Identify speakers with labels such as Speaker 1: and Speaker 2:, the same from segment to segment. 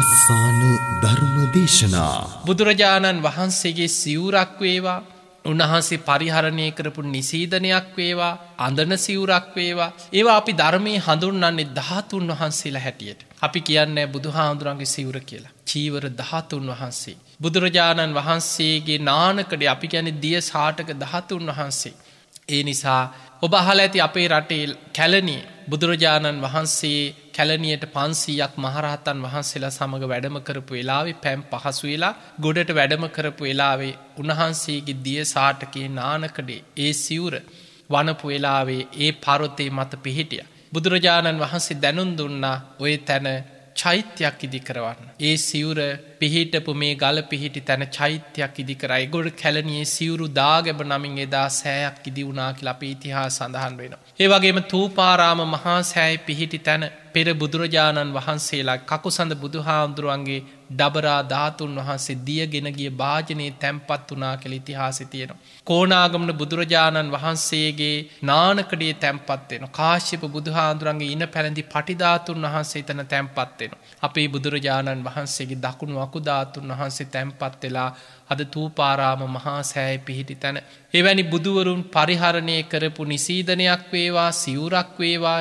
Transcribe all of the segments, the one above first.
Speaker 1: වස්සාන ධර්ම දේශනා
Speaker 2: බුදුරජාණන් වහන්සේගේ සිවුරක් වේවා උන්වහන්සේ පරිහරණය කරපු නිසීධනයක් වේවා අඳන සිවුරක් වේවා ඒවා අපි ධර්මය හඳුන්න්නේ ධාතුන් වහන්සේලා හැටියට අපි කියන්නේ බුදු හාමුදුරන්ගේ සිවුර කියලා චීවර ධාතුන් වහන්සේ බුදුරජාණන් වහන්සේගේ නානකඩේ අපි ගැන දිය සාටක ධාතුන් වහන්සේ ඒ නිසා ඔබ අහල ඇති අපේ රටේ කැලණි බුදුරජාණන් වහන්සේ කැලණියට 500ක් මහරහතන් වහන්සේලා සමග වැඩම කරපු වෙලාවේ පැම් පහසු වෙලා ගොඩට වැඩම කරපු වෙලාවේ උන්වහන්සේගේ දිය සාටකේ නානකඩේ ඒ සිවුර වනපු වෙලාවේ ඒ පරොතේ මත පිහිටිය. බුදුරජාණන් වහන්සේ දැනුන් දුන්නා ඔය තැන චෛත්‍යයක් ඉදි කරවන්න. ඒ සිවුර පිහිටපු මේ ගල පිහිටි තැන චෛත්‍යයක් ඉදි කරයි ගොඩ කැලනියේ සිවුරු දාගැබ නමින් එදා සෑයක් ඉදි වුණනා කියලා අප ඉතිහා සඳහන් වෙනවා. ඒ වගේම තූපාරාම මහා සෑයි පිහිටි තැන පෙර බුදුරජාණන් වහන්සේලා කකු සඳ බුදු හාමුදුරුවන්ගේ ඩබරා ධාතුන් වහන්සේ දියගෙන ගිය භාජනයේ තැන්පත් වනා කළ ඉතිහාසි තියෙනවා. කෝනාගමන බුදුරජාණන් වහන්සේගේ නානකඩේ තැන්පත්වෙන කාශ්‍යප බුදුහාන්දුරන්ගේ ඉන පැළඳි පටිධාතුන් වහන්සේ තන තැන්පත්වෙන. අපේ බුදුරජාණන් වහන්සේගේ දකුණු අකුධාතුන් වහන්සේ තැන්පත් වෙලා අද තූපාරාම මහා සෑය පිහිටි තැන. එවැනි බුදුවරුන් පරිහරණය කරපු නිසීධනයක් වේවා සිවුරක් වේවා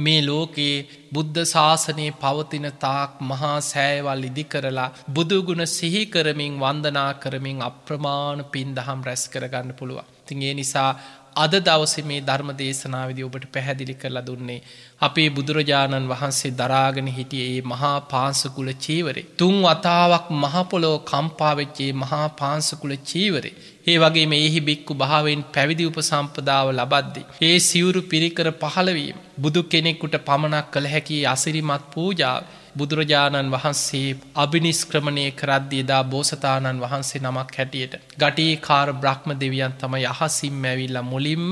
Speaker 2: මේ ලෝකයේ බුද්ධ ශාසනයේ පවතින තාක් මහා සෑවල් ඉදි කරලා බුදුගුණ සිහිකරමින් වන්දනා කරමින් අප්‍රමාණ පින් දහම් රැස් කරගන්න පුළුවන්. තින් ඒ නිසා අද දවස මේ ධර්ම දේශනාවිදි ඔබට පැහැදිලි කරලා දුන්නේ. අපේ බුදුරජාණන් වහන්සේ දරාගෙන හිටිය ඒ මහා පාන්සකුල චීවරේ. තුන් වතාවක් මහපොලෝ කම්පාවෙච්චේ මහා පාන්සකුල චීවරේ. ඒ වගේ මේහි බික්කු භාවෙන් පැවිදි උපසම්පදාව ලබද්දේ. ඒ සිවුරු පිරිකර පහළවීම. බුදු කෙනෙක්කුට පමණක් කළ හැකි අසිරිමත් පූජාව. බුදුරජාණන් වහන්සේ අභිනිස්ක්‍රමණය කරද්දේදා බෝසතාණන් වහන්සේ නමක් හැටියට. ගටේ කාර බ්‍රහ්ම දෙවියන් තම යහසිම් ඇවිල්ල මුලින්ම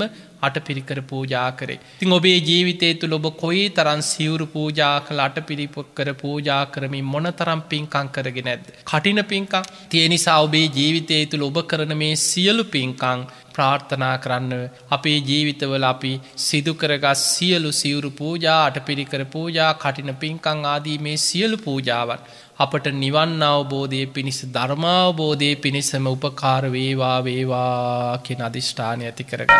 Speaker 2: අට පිරිකර පූජා කරේ. තින් ඔබේ ජීවිතය තුළ ඔබ කොයි තරන් සිවුරු පූජා කළ අට පිරිපොක්කර පූජා කරමින් මොන තරම් පින්කං කරගෙන ඇද. කටින පින්කං තියනිසා ඔබේ ජීවිතය තුළ ඔබ කරන මේ සියලු පින්කං ප්‍රාර්ථනා කරන්න අපේ ජීවිතවල අපි සිදුකරගස් සියලු සිවුරු පූජාට පිරිකර පූජා කටින පින්කං ආදී මේ සියලු පූජාවන්. අපට නිවන් අවබෝධය පිණිස ධර්මාවබෝධය පිණිසම උපකාර වේවා වේවා කියෙන අධිෂ්ඨානය ඇති කරග.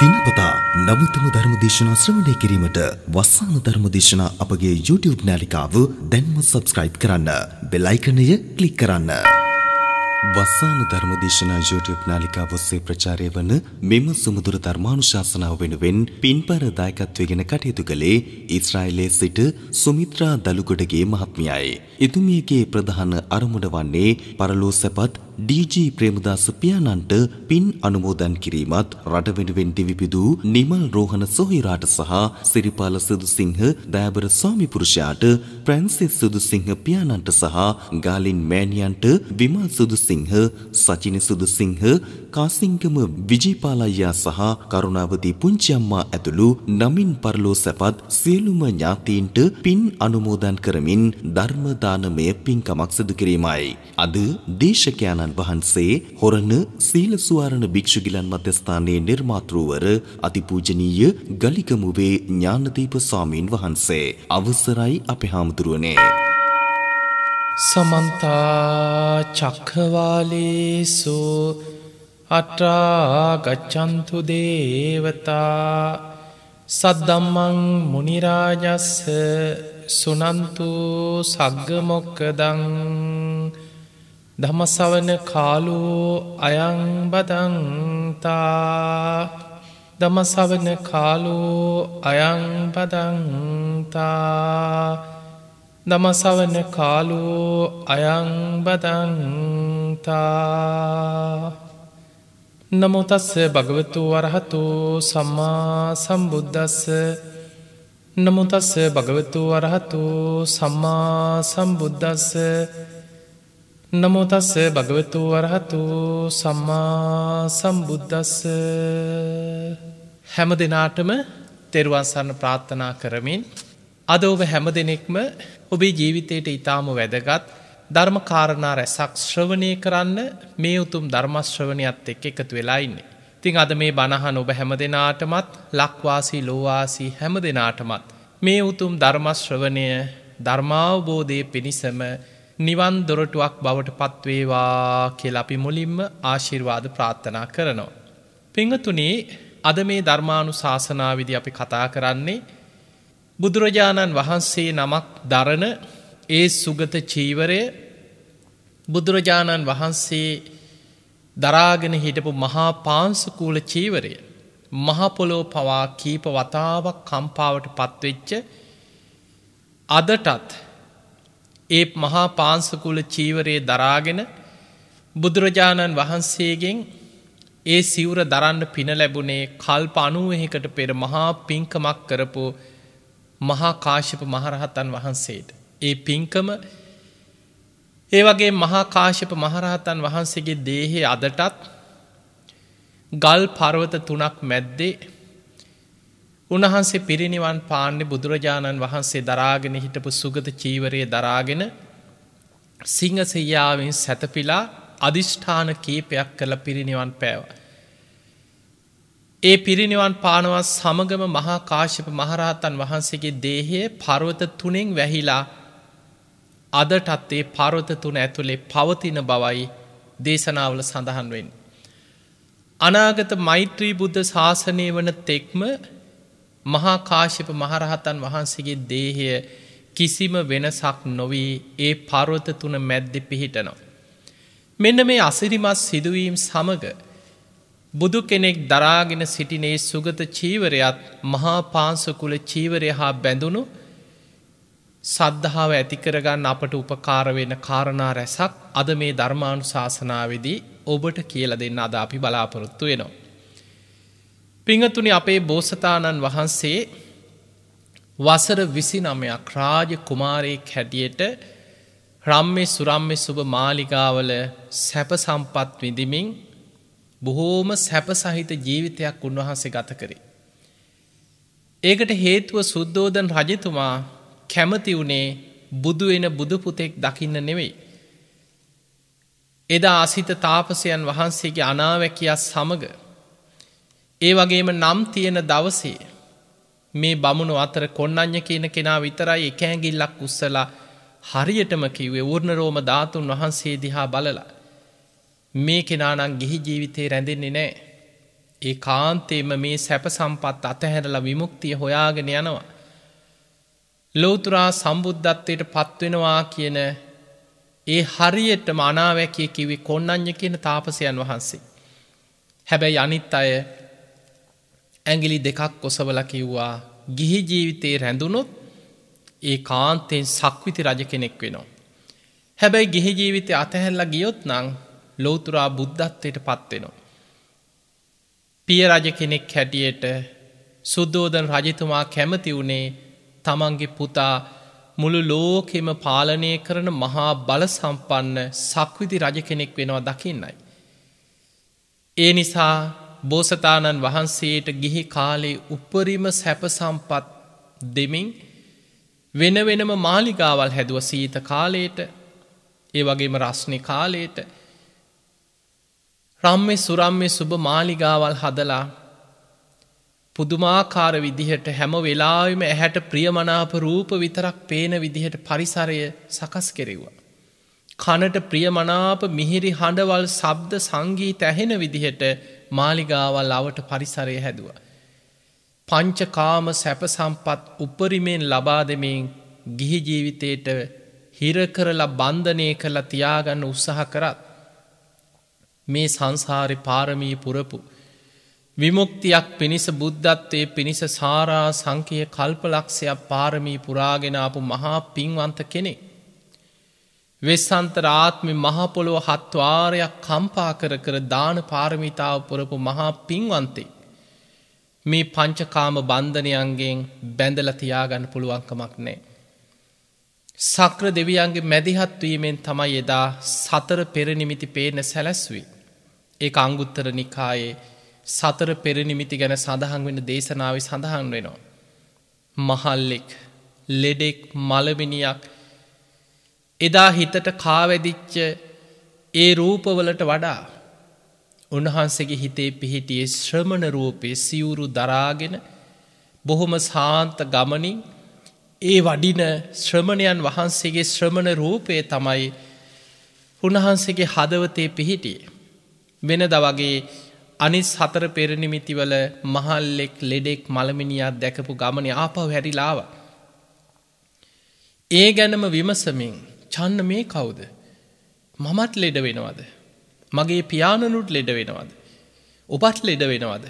Speaker 1: දිනපතා නමුතම ධර්මදේශනා ශ්‍රමණය කිරීමට වස්සාන ධර්මදේශනා අපගේ YouTube නෑලිකාව දැන්ම සබස්ක්‍රයිබ් කරන්න. බෙලයිකනය කලික් කරන්න. වසාන ධර්මදේශනා YouTube නාලිකාව ඔස්සේ ප්‍රචාරය වන මෙම සුමුදුර ධර්මානුශාසනාව වෙනුවෙන් පින්පර දායකත්වයෙන් කටයුතු කළේ ඊශ්‍රායලයේ සිට සුමිත්‍රා දලුකොඩගේ මහත්මියයි. එතුමියගේ ප්‍රධාන අරමුණ වන්නේ පරලෝසපත් ඩීජී ප්‍රේමදාස පියාණන්ට පින් අනුමෝදන් කිරීමත් රට වෙනුවෙන් දිවිපිදූ නිමල් රෝහණ සොහිරාට සහ සිරිපාල සුදුසිංහ දෑබර ස්වාමිපුරුෂයාට ප්‍රැන්සිස් සුදුසිංහ පියාණන්ට සහ ගාලින් මෑණියන්ට විමල් සුදුසිංහ සචින සුදුසිංහ කාසිංගම විජේපාලයියා සහ කරුණාවති පුංචි අම්මා ඇතුළු නමින් පරලෝ සැපත් සියලුම ඥාතීන්ට පින් අනුමෝදන් කරමින් ධර්ම දානමය පින්කමක් සිදු කිරීමයි අද දේශකයන්න් ස්වාමීන්ද්‍රයන් වහන්සේ හොරණ සීලසුවාරණ භික්ෂුගිලන් මධ්‍යස්ථානයේ නිර්මාතෘවර අතිපූජනීය ගලිකමුවේ ඥානදීප ස්වාමීන් වහන්සේ අවසරයි අපේ හාමුදුරුවනේ
Speaker 3: සමන්ත චක්ඛවාලේසු අට්ඨා ගච්ඡන්තු දේවතා සද්දම්මං මුනිරාජස්ස සුනන්තු සග්ගමොක්කදං ධමස්සවන කාලෝ අයංබදන්තා දමසවන කාලෝ අයංබදන්තා දමසවන කාලෝ අයංබදන්තා නමුතස්ස භගවතු වරහතු සම්මා සම්බුද්ධස්ස නමුතස්ස භගවතු වරහතු සම්මා සම්බුද්ධස්ස නමෝතස්ස භගවතු වරහතු සම්මා සම්බුද්ධස්ස හැම දෙනාටම තෙරවාසන්න ප්‍රාත්ථනා කරමින් අද ඔබ හැම දෙනෙක්ම
Speaker 2: ඔබේ ජීවිතයට ඉතාම වැදගත් ධර්මකාරණා රැසක් ශ්‍රවණය කරන්න මේ උතුම් ධර්මශ්‍රවණයත් එක් එකතු වෙලා ඉන්නේ. තිං අද මේ බණහන් ඔබ හැම දෙනාටමත් ලක්වාසී ලෝවාසී හැම දෙනාටමත් මේ උතුම් ධර්මශ්‍රවණය ධර්මාවබෝධය පිණිසම නිවන් දොරටුවක් බවට පත්වේවා කෙලපි මුලින්ම ආශිර්වාද ප්‍රාත්ථනා කරනවා. පිංහතුනේ අද මේ ධර්මාණු ශාසනාවිදි අපි කතා කරන්නේ බුදුරජාණන් වහන්සේ නමක් දරන ඒ සුගත චීවරය බුදුරජාණන් වහන්සේ දරාගෙන හිටපු මහා පාන්සකූල චීවරය මහපොලෝ පවා කීප වතාවක් කම්පාවට පත්වෙච්ච අදටත් ඒ මහා පාන්සකුල චීවරයේ දරාගෙන බුදුරජාණන් වහන්සේගෙන් ඒ සිවුර දරන්න පින ලැබුණේ කල්ප අනුවහකට පෙර මහා පිංකමක් කරපු මහා කාශප මහරහතන් වහන්සේට. ඒ පිංකම ඒ වගේ මහා කාශප මහරහතන් වහන්සේගේ දේහේ අදටත් ගල් පර්වත තුනක් මැද්දේ උන්වහන්සේ පිරිනිවන් පාන්නේ බුදුරජාණන් වහන්සේ දරාගෙන හිටපු සුගත චීවරය දරාගෙන සිංහසයාාවෙන් සැතපිලා අධිෂ්ඨාන කීපයක් කළ පිරිනිවන් පෑව. ඒ පිරිනිවන් පානවත් සමගම මහා කාශ්‍යප මහරහතන් වහන්සේගේ දේහයේ පර්වත තුනෙන් වැහිලා අදටත් ඒ පර්වත තුන ඇතුළේ පවතින බවයි දේශනාවල සඳහන් වෙන්. අනාගත මෛත්‍රී බුද්ධ ශාසනය වන තෙක්ම මහා කාශ්‍යප මහරහතන් වහන්සේගේ දේහය කිසිම වෙනසක් නොවී ඒ පරවත තුන මැද්දෙ පිහිටනවා. මෙන්න මේ අසිරිමත් සිදුවීම් සමග බුදු කෙනෙක් දරාගෙන සිටිනේ සුගත චීවරයත් මහා පාන්සකුල චීවරය හා බැඳුණු සද්ධාව ඇතිකරගන්න අපට උපකාරවෙන කාරණා රැසක් අද මේ ධර්මාණු ශාසනාවදී ඔබට කියල දෙන්න අද අපි බලාපොරොත්තු වෙනවා. පිංහතුනි අපේ බෝසතාණන් වහන්සේ වසර විසි නමයක් රාජ කුමාරයෙක් හැටියට රම්මෙ සුරම්ම සුභ මාලිගාවල සැප සම්පත් විඳමින් බොහෝම සැප සහිත ජීවිතයක් උන්වහන්සේ ගත කරේ. ඒකට හේතුව සුද්දෝදන් රජතුමා කැමති වුණේ බුදුවෙන බුදුපුතෙක් දකින්න නෙවෙයි. එදා අසිත තාපසයන් වහන්සේගේ අනාවැකයක් සමඟ ඒ වගේම නම් තියෙන දවසේ මේ බමුණු අතර කොන්නඥ කියන කෙනා විතරයි එකෑගිල්ලක් උස්සලා හරියටම කිවේ ඌර්ණරෝම ධාතුන් වහන්සේ දිහා බලලා. මේ කෙනානං ගිහි ජීවිතේ රැඳෙන්නේ නෑ. ඒ කාන්තේම මේ සැප සම්පත් අතහැරලා විමුක්තිය හොයාගෙන යනවා. ලෝතුරා සම්බුද්ධත්වයට පත්වෙනවා කියන ඒ හරියට මනාවැකිය කිවේ කොන්නං්ඥ කියන තාපසයන් වහන්සේ. හැබැයි අනිත් අය ඇඟිලි දෙකක් කොසවල කිව්වා ගිහි ජීවිතයේ රැඳුනොත් ඒ කාන්තයෙන් සක්විති රජ කෙනෙක් වෙනවා. හැබැයි ගිහි ජීවිතය අතහැල්ලා ගියොත් නං ලෝතුරා බුද්ධත්වයට පත්වෙනවා. පිය රජ කෙනෙක් හැටියට සුද්දෝදන් රජතුමා කැමති වුණේ තමන්ගේ පුතා මුළු ලෝකෙම පාලනය කරන මහා බල සම්පන්න සක්විති රජ කෙනෙක් වෙනවා දකින්නයි. ඒ නිසා බෝසතාණන් වහන්සේට ගිහි කාලේ උපරිම සැපසම්පත් දෙමින් වෙන වෙනම මාලිගාවල් හැදුව සීත කාලයට ඒ වගේම රශ්නි කාලයට රම්මෙ සුරම්මෙ සුබ මාලිගාවල් හදලා පුදුමාකාර විදිහට හැම වෙලාවිම ඇහැට ප්‍රියමනාප රූප විතරක් පේන විදිහට පරිසරය සකස් කෙරෙව්වා. කනට ප්‍රියමනාප මිහිරි හඬවල් සබ්ද සංගීත ඇහෙන විදිහට මාලිගාවල් අවට පරිසරය හැදුව. පංචකාම සැපසම්පත් උපරිමෙන් ලබා දෙමෙන් ගිහිජීවිතයට හිර කරලා බන්ධනය කරලා තියාගන්න උත්සාහ කරත්. මේ සංසාරි පාරමී පුරපු. විමුක්තියක් පිණිස බුද්ධත්වය පිණිස සාරා සංකය කල්පලක්ෂයක් පාරමී පුරාගෙනාපු මහා පින්වන්ත කෙනෙක්. වෙස්සන්තර ආත්මි මහපොළොව හත්වාරයක් කම්පා කර කර දාන පාරමිතාව පුරපු මහා පින්වන්තේ. මේ පංචකාම බන්ධනයන්ගෙන් බැඳල තියාගන්න පුළුවන්කමක් නෑ. සක්‍ර දෙවියන්ගේ මැදිහත්වීමෙන් තමයි එදා සතර පෙරනිමිති පේන සැලැස්වී. ඒ අංගුත්තර නිකායේ සතර පෙරනිමිති ගැන සඳහන් වෙන දේශනාව සඳහන් වෙනවා. මහල්ලෙක් ලෙඩෙක් මලවිනියක් එදා හිතට කාවැදිච්ච ඒ රූපවලට වඩා උන්වහන්සගේ හිතේ පිහිටියේ ශ්‍රමණ රූපය සිවුරු දරාගෙන බොහොම සාන්ත ගමනින් ඒ වඩින ශ්‍රමණයන් වහන්සේගේ ශ්‍රමණ රූපය තමයි උණහන්සගේ හදවතේ පිහිටිය. වෙන දවගේ අනිස් හතර පෙරණිමිතිවල මහල්ලෙක් ලෙඩෙක් මළමිනිියත් දැකපු ගමන ආපව හැරිලාව. ඒ ගැනම විමසමින් චන්න මේ කවුද? මමත් ලෙඩ වෙනවද? මගේ පියාණනුත් ලෙඩ වෙනවද? ඔබත් ලෙඩ වෙනවද?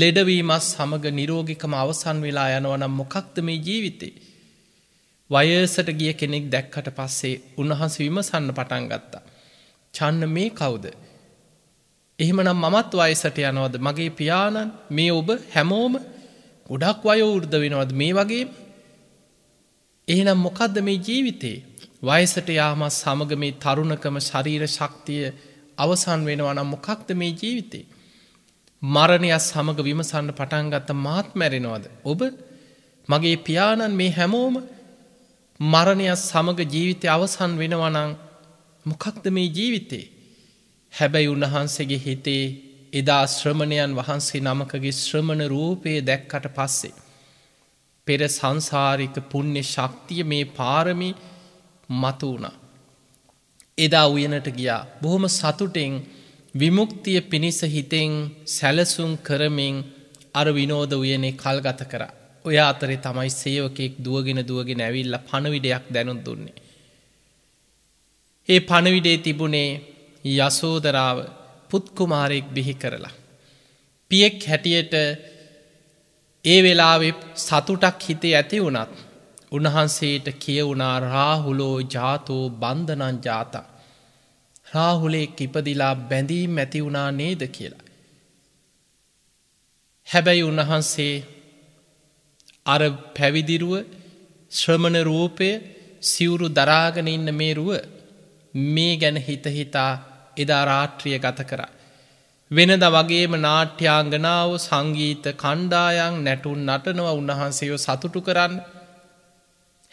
Speaker 2: ලෙඩවීමත් සමග නිරෝගිකම අවසන් වෙලා යනවා නම් මොකක්ද මේ ජීවිතේ? වයසට ගිය කෙනෙක් දැක්කට පස්සේ උන්වහන්සේ විමසන්න පටන් ගත්තා. චන්න මේ කවුද? එහෙමනම් මමත් වයසට යනවද? මගේ පියාණන් මේ ඔබ හැමෝම ගොඩක් වයෝ වෘද්ධ වෙනවද මේ වගේ? එහෙනම් මොකද්ද මේ ජීවිතේ? වයසට යාමත් සමග මේ තරුණකම ශරීර ශක්තිය අවසන් වෙනවා නම් මොකක්ද මේ ජීවිතේ. මරණයක් සමඟ විමසන්න පටන්ගත්ත මාත් මැරෙනවාද. ඔබ මගේ පියාණන් මේ හැමෝම මරණයක් සමඟ ජීවිතය අවසන් වෙනවනං මොකක්ද මේ ජීවිතේ. හැබැයි උන්වහන්සේගේ හිතේ එදා ශ්‍රමණයන් වහන්සේ නමකගේ ශ්‍රමණ රූපයේ දැක්කට පස්සේ. පෙර සංසාරික පුුණ්‍ය ශක්තිය මේ පාරමි මතු වුණා. එදා උයනට ගියා බොහොම සතුටෙන් විමුක්තිය පිණිස හිතෙන් සැලසුම් කරමින් අර විනෝධ උයනේ කල්ගත කර. ඔය අතරේ තමයි සේවකෙක් දුවගෙන දුවගෙන ඇවිල්ල පණවිඩයක් දැනුත් දුන්නේ. ඒ පණවිඩේ තිබුණේ යසෝදරාව පුත්කුමාරයෙක් බිහි කරලා. පියෙක් හැටියට ඒ වෙලාවෙ සතුටක් හිතේ ඇති වනත් උන්වහන්සේට කියවුනා රාහුලෝ ජාතෝ බන්ධනන් ජාතා. රාහුලෙක් ඉපදිලා බැඳීම් ඇතිවුණා නේද කියලා. හැබැයි උන්වහන්සේ අර පැවිදිරුව ශ්‍රමණ රූපය සිවුරු දරාගෙන ඉන්න මේ රුව මේ ගැන හිතහිතා එදා රාට්‍රිය ගත කර. වෙනද වගේම නාට්‍යාංගනාව සංගීත කණ්ඩායන් නැටුන් නටනව උන්වහන්සේෝ සතුටු කරන්න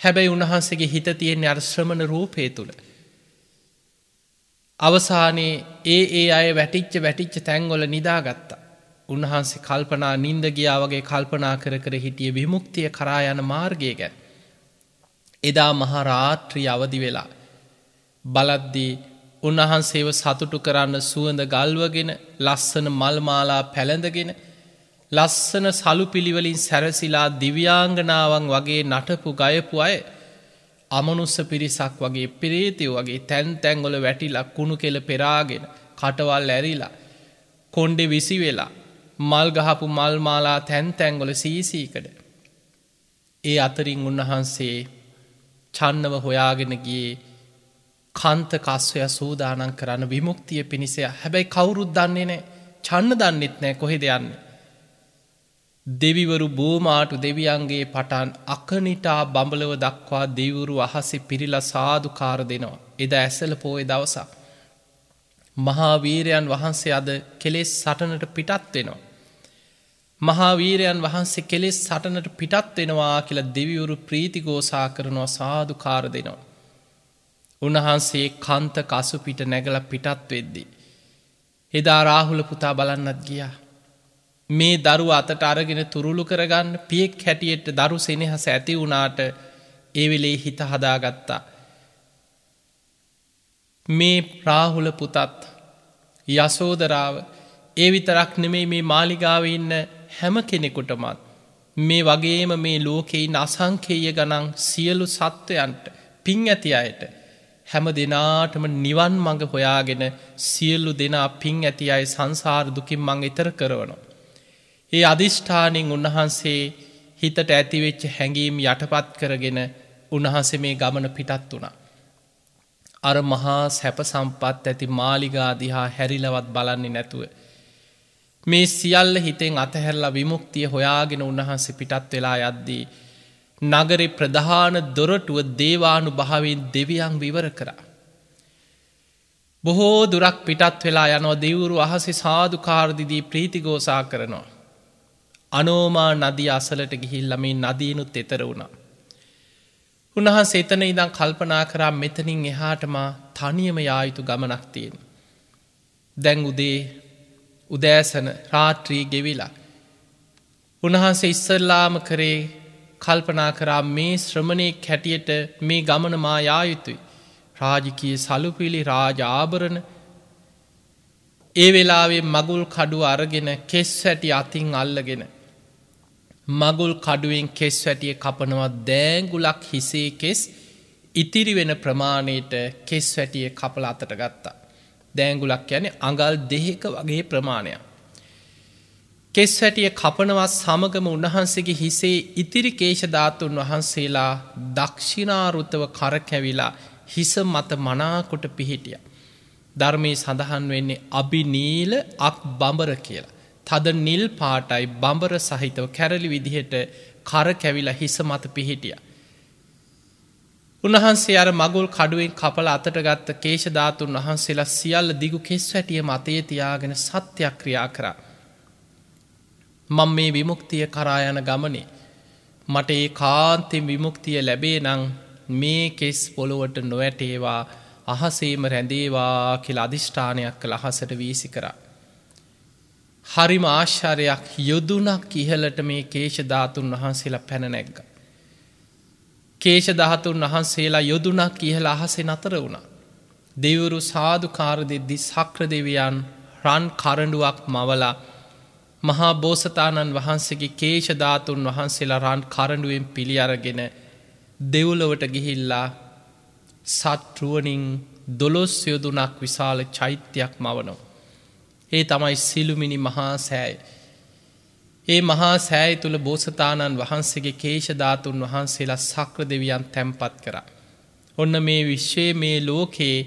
Speaker 2: හැබැයි උන්වහන්සේගේ හිත තියෙන්නේ අර ශ්‍රමණ රූපය තුළ. අවසානයේ ඒ ඒ අය වැටිච්ච වැටිච්ච තැන්වල නිදාගත්තා. උන්වහන්සේ කල්පනා නින්දගියාවගේ කල්පනා කර කර හිටිය විමුක්තිය කරා යන මාර්ගය ගැ. එදා මහරාත්‍රී අවදි වෙලා. බලද්දී උන්වහන්සේව සතුටු කරන්න සුවඳ ගල්වගෙන ලස්සන මල්මාලා පැළඳගෙන – ලස්සන සලු පිළිවලින් සැරසිලා දිව්‍යාංගනාවන් වගේ නටපු ගයපු අය අමනුස්ස පිරිසක් වගේ පිරේතිව වගේ තැන් තැංගොල වැටිලා කුණු කෙල පෙරාගෙන කටවල් ඇරිලා කොන්්ඩෙ විසි වෙලා මල් ගහපු මල්මාලා තැන් තැංගොල සීසීකට ඒ අතරින් උන්වහන්සේ චන්නව හොයාගෙන ගියේ කන්ත කස්වය සූදානන් කරන්න විමුක්තිය පිණිසය හැබැයි කවුරුත් දන්නේ නෑ චන්න දන්නෙත් නෑ කොහෙ දෙයන්නේ දෙවිවරු බෝමාටු දෙවියන්ගේ පටන් අකනිටා බඹලව දක්වා දෙවුරු අහසි පිරිලා සාධකාර දෙනවා. එද ඇසල පෝය දවසා. මහාවීරයන් වහන්සේ අද කෙලෙස් සටනට පිටත් වෙනවා. මහාවීරයන් වහන්සේ කෙලෙස් සටනට පිටත් වෙනවා කියලා දෙවිවුරු ප්‍රීතිගෝසා කරනවා සාධකාර දෙනවා. උන්වහන්සේ කන්ත කසු පිට නැගල පිටත් වෙද්දි. එදා රාහුල පුතා බලන්නත් ගියා. මේ දරු අතට අරගෙන තුරුළු කරගන්න පියෙක් හැටියට දරු සෙනෙහස ඇති වුණාට ඒවෙලේ හිත හදාගත්තා. මේ ප්‍රාහුල පුතත් යසෝදරාව ඒ විතරක් නෙමෙයි මේ මාලිගාව ඉන්න හැම කෙනෙකුටමත් මේ වගේම මේ ලෝකෙයින් අසංකේය ගනන් සියලු සත්වයන්ට පින් ඇති අයට හැම දෙනාටම නිවන් මඟ හොයාගෙන සියල්ලු දෙනා පින් ඇති අයි සංසාර දුකින් මං ඉතර කරවනවා. ඒ අධිෂ්ඨානින් උන්වහන්සේ හිතට ඇතිවෙච්ච හැඟීම් යටපත් කරගෙන උන්වහන්සේ මේ ගමන පිටත් වුණා. අර මහා සැප සම්පත් ඇති මාලිගාදිහා හැරිලවත් බලන්නේ නැතුව. මේ සියල්ල හිතෙන් අතහැරලා විමුක්තිය හොයාගෙන උන්වහන්සේ පිටත් වෙලා යද්දී. නගරි ප්‍රධාන දොරටුව දේවානු භාවෙන් දෙවියන් විවර කරා. බොහෝ දුරක් පිටත් වෙලා යනෝ දෙවුරු අහසි සාධකාරදිදී ප්‍රීතිගෝසා කරනවා. අනෝමා නදී අසලට ගිහිල්ලම නදීනුත් එතර වුණා. උන්හන්සේ එතන ඉදං කල්පනා කරා මෙතනින් එහාටමා තනියම යායුතු ගමනක් තියෙන්. දැන් උදේ උදෑසන රාත්‍රී ගෙවිලා. උන්හන්සේ ඉස්සල්ලාම කරේ කල්පනා කරා මේ ශ්‍රමණය කැටියට මේ ගමන මා යායුතුයි. රාජිකය සලුපිලි රාජ ආභරණ ඒ වෙලාවේ මගුල් කඩු අරගෙන කෙස් හැටි අතින් අල්ලගෙන මගුල් කඩුවෙන් කෙස් වැටිය කපනවා දෑගුලක් හිසේ කෙස් ඉතිරි වෙන ප්‍රමාණයට කෙස් වැටිය කපල අතට ගත්තා. දෑගුලක් යැන අඟල් දෙහෙක වගේ ප්‍රමාණයක්. කෙස් වැටිය කපනවා සමගම උන්වහන්සේගේ හිසේ ඉතිරි කේෂධාතුන් වහන්සේලා දක්ෂිනාරුතව කරකැවිලා හිස මත මනාකොට පිහිටිය. ධර්මයේ සඳහන් වෙන්නේ අභිනීල අක් බඹර කියලා. තද නිල් පාටයි බඹර සහිතව කැරලි විදිහට කර කැවිලා හිස මත පිහිටිය. උන්වහන්සේ අර මගුල් කඩුවෙන් කපල අතට ගත්ත කේෂධාතුන් වහන්සේලා සියල්ල දිගු කෙස් වැටිය මතයේ තියාගෙන සත්‍යයක් ක්‍රියා කරා. මං මේ විමුක්තිය කරායන ගමනේ. මට ඒ කාන්තිම් විමුක්තිය ලැබේ නං මේ කෙස් පොළොවට නොවැටේවා අහසේම රැඳේවා කියල අධිෂ්ඨානයක් කළ අහසට වීසි කරා. හරිම ආශ්චරයක් යුදුනක් ඉහලට මේ කේශධාතුන් වහන්සේලා පැන නැග්ග. කේශධාතුන් වහන්සේලා යොදුනක් ඉහල අහසේ නතර වුණ. දෙවුරු සාධකාර දෙද්දි සක්‍ර දෙවියන් රන් කරඩුවක් මවලා මහා බෝසතාණන් වහන්සේගේ කේශධාතුන් වහන්සේලා රන් කරඩුවෙන් පිළි අරගෙන දෙව්ලොවට ගිහිල්ලා සත්රුවනින් දොළොස් යොදුනක් විශාල චෛත්‍යයක් මවනවා. ඒ තමයි සිළුමිනි මහා සෑයි. ඒ මහා සෑයි තුළ බෝසතාණන් වහන්සේගේ කේෂධාතුන් වහන්සේලා සක්‍ර දෙවියන් තැන්පත් කර. ඔන්න මේ විශ්වයේ මේ ලෝකයේ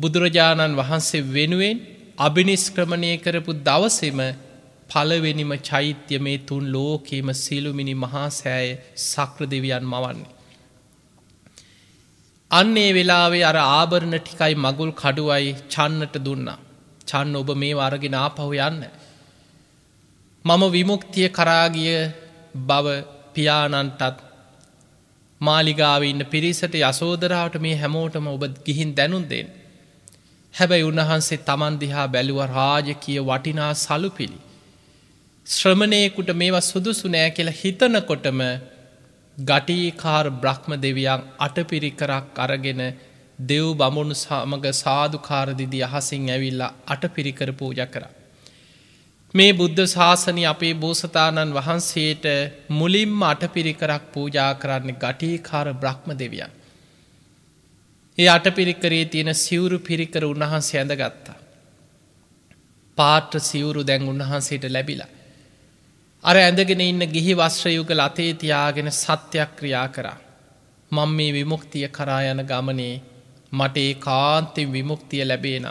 Speaker 2: බුදුරජාණන් වහන්සේ වෙනුවෙන් අභිනිස්ක්‍රමණය කරපු දවසෙම පලවෙනිම චෛත්‍ය මේ තුන් ලෝකේම සිළුමිනි මහා සෑය සක්‍ර දෙවියන් මවන්නේ. අන්නේ වෙලාවේ අර ආභරණ ටිකයි මගුල් කඩුවයි චන්නට දුන්නා. චන්න ඔබ මේ වරගෙන ආපහු යන්න. මම විමුක්තිය කරාගිය බව පියාණන්ටත් මාලිගාව ඉන්න පිරිසට යසෝදරාට මේ හැමෝටම ඔබ ගිහින් දැනුන්දෙන්. හැබැයි උන්වහන්සේ තමන්දිහා බැලුව රාජකය වටිනා සලු පිළි. ශ්‍රමණයකුට මේවා සුදුසු නෑ කියලා හිතනකොටම ගටීකාර බ්‍රහ්ම දෙවියන් අටපිරිකරක් අරගෙන දෙව් බමුණු සමග සාධකාරදිදි අහසින් ඇවිල්ලා අට පිරිකර පූජ කර. මේ බුද්ධ ශාසනය අපේ බෝසතාණන් වහන්සේට මුලින්ම අට පිරිකරක් පූජා කරන්නේ ගටීකාර බ්‍රහ්ම දෙවියන්. ඒ අට පිරිකරේ තියෙන සිවුරු පිරිකර උන්වහන්සේ ඇඳගත්තා. පාට සිවුරු දැන් උන්වහන්සේට ලැබිලා. අර ඇඳගෙන ඉන්න ගිහි වශ්‍රයුග ලතේ තියාගෙන සත්‍යයක් ක්‍රියා කරා. මං මේ විමුක්තිය කරා යන ගමනේ මට ඒ කාන්තෙන් විමුක්තිය ලැබේන.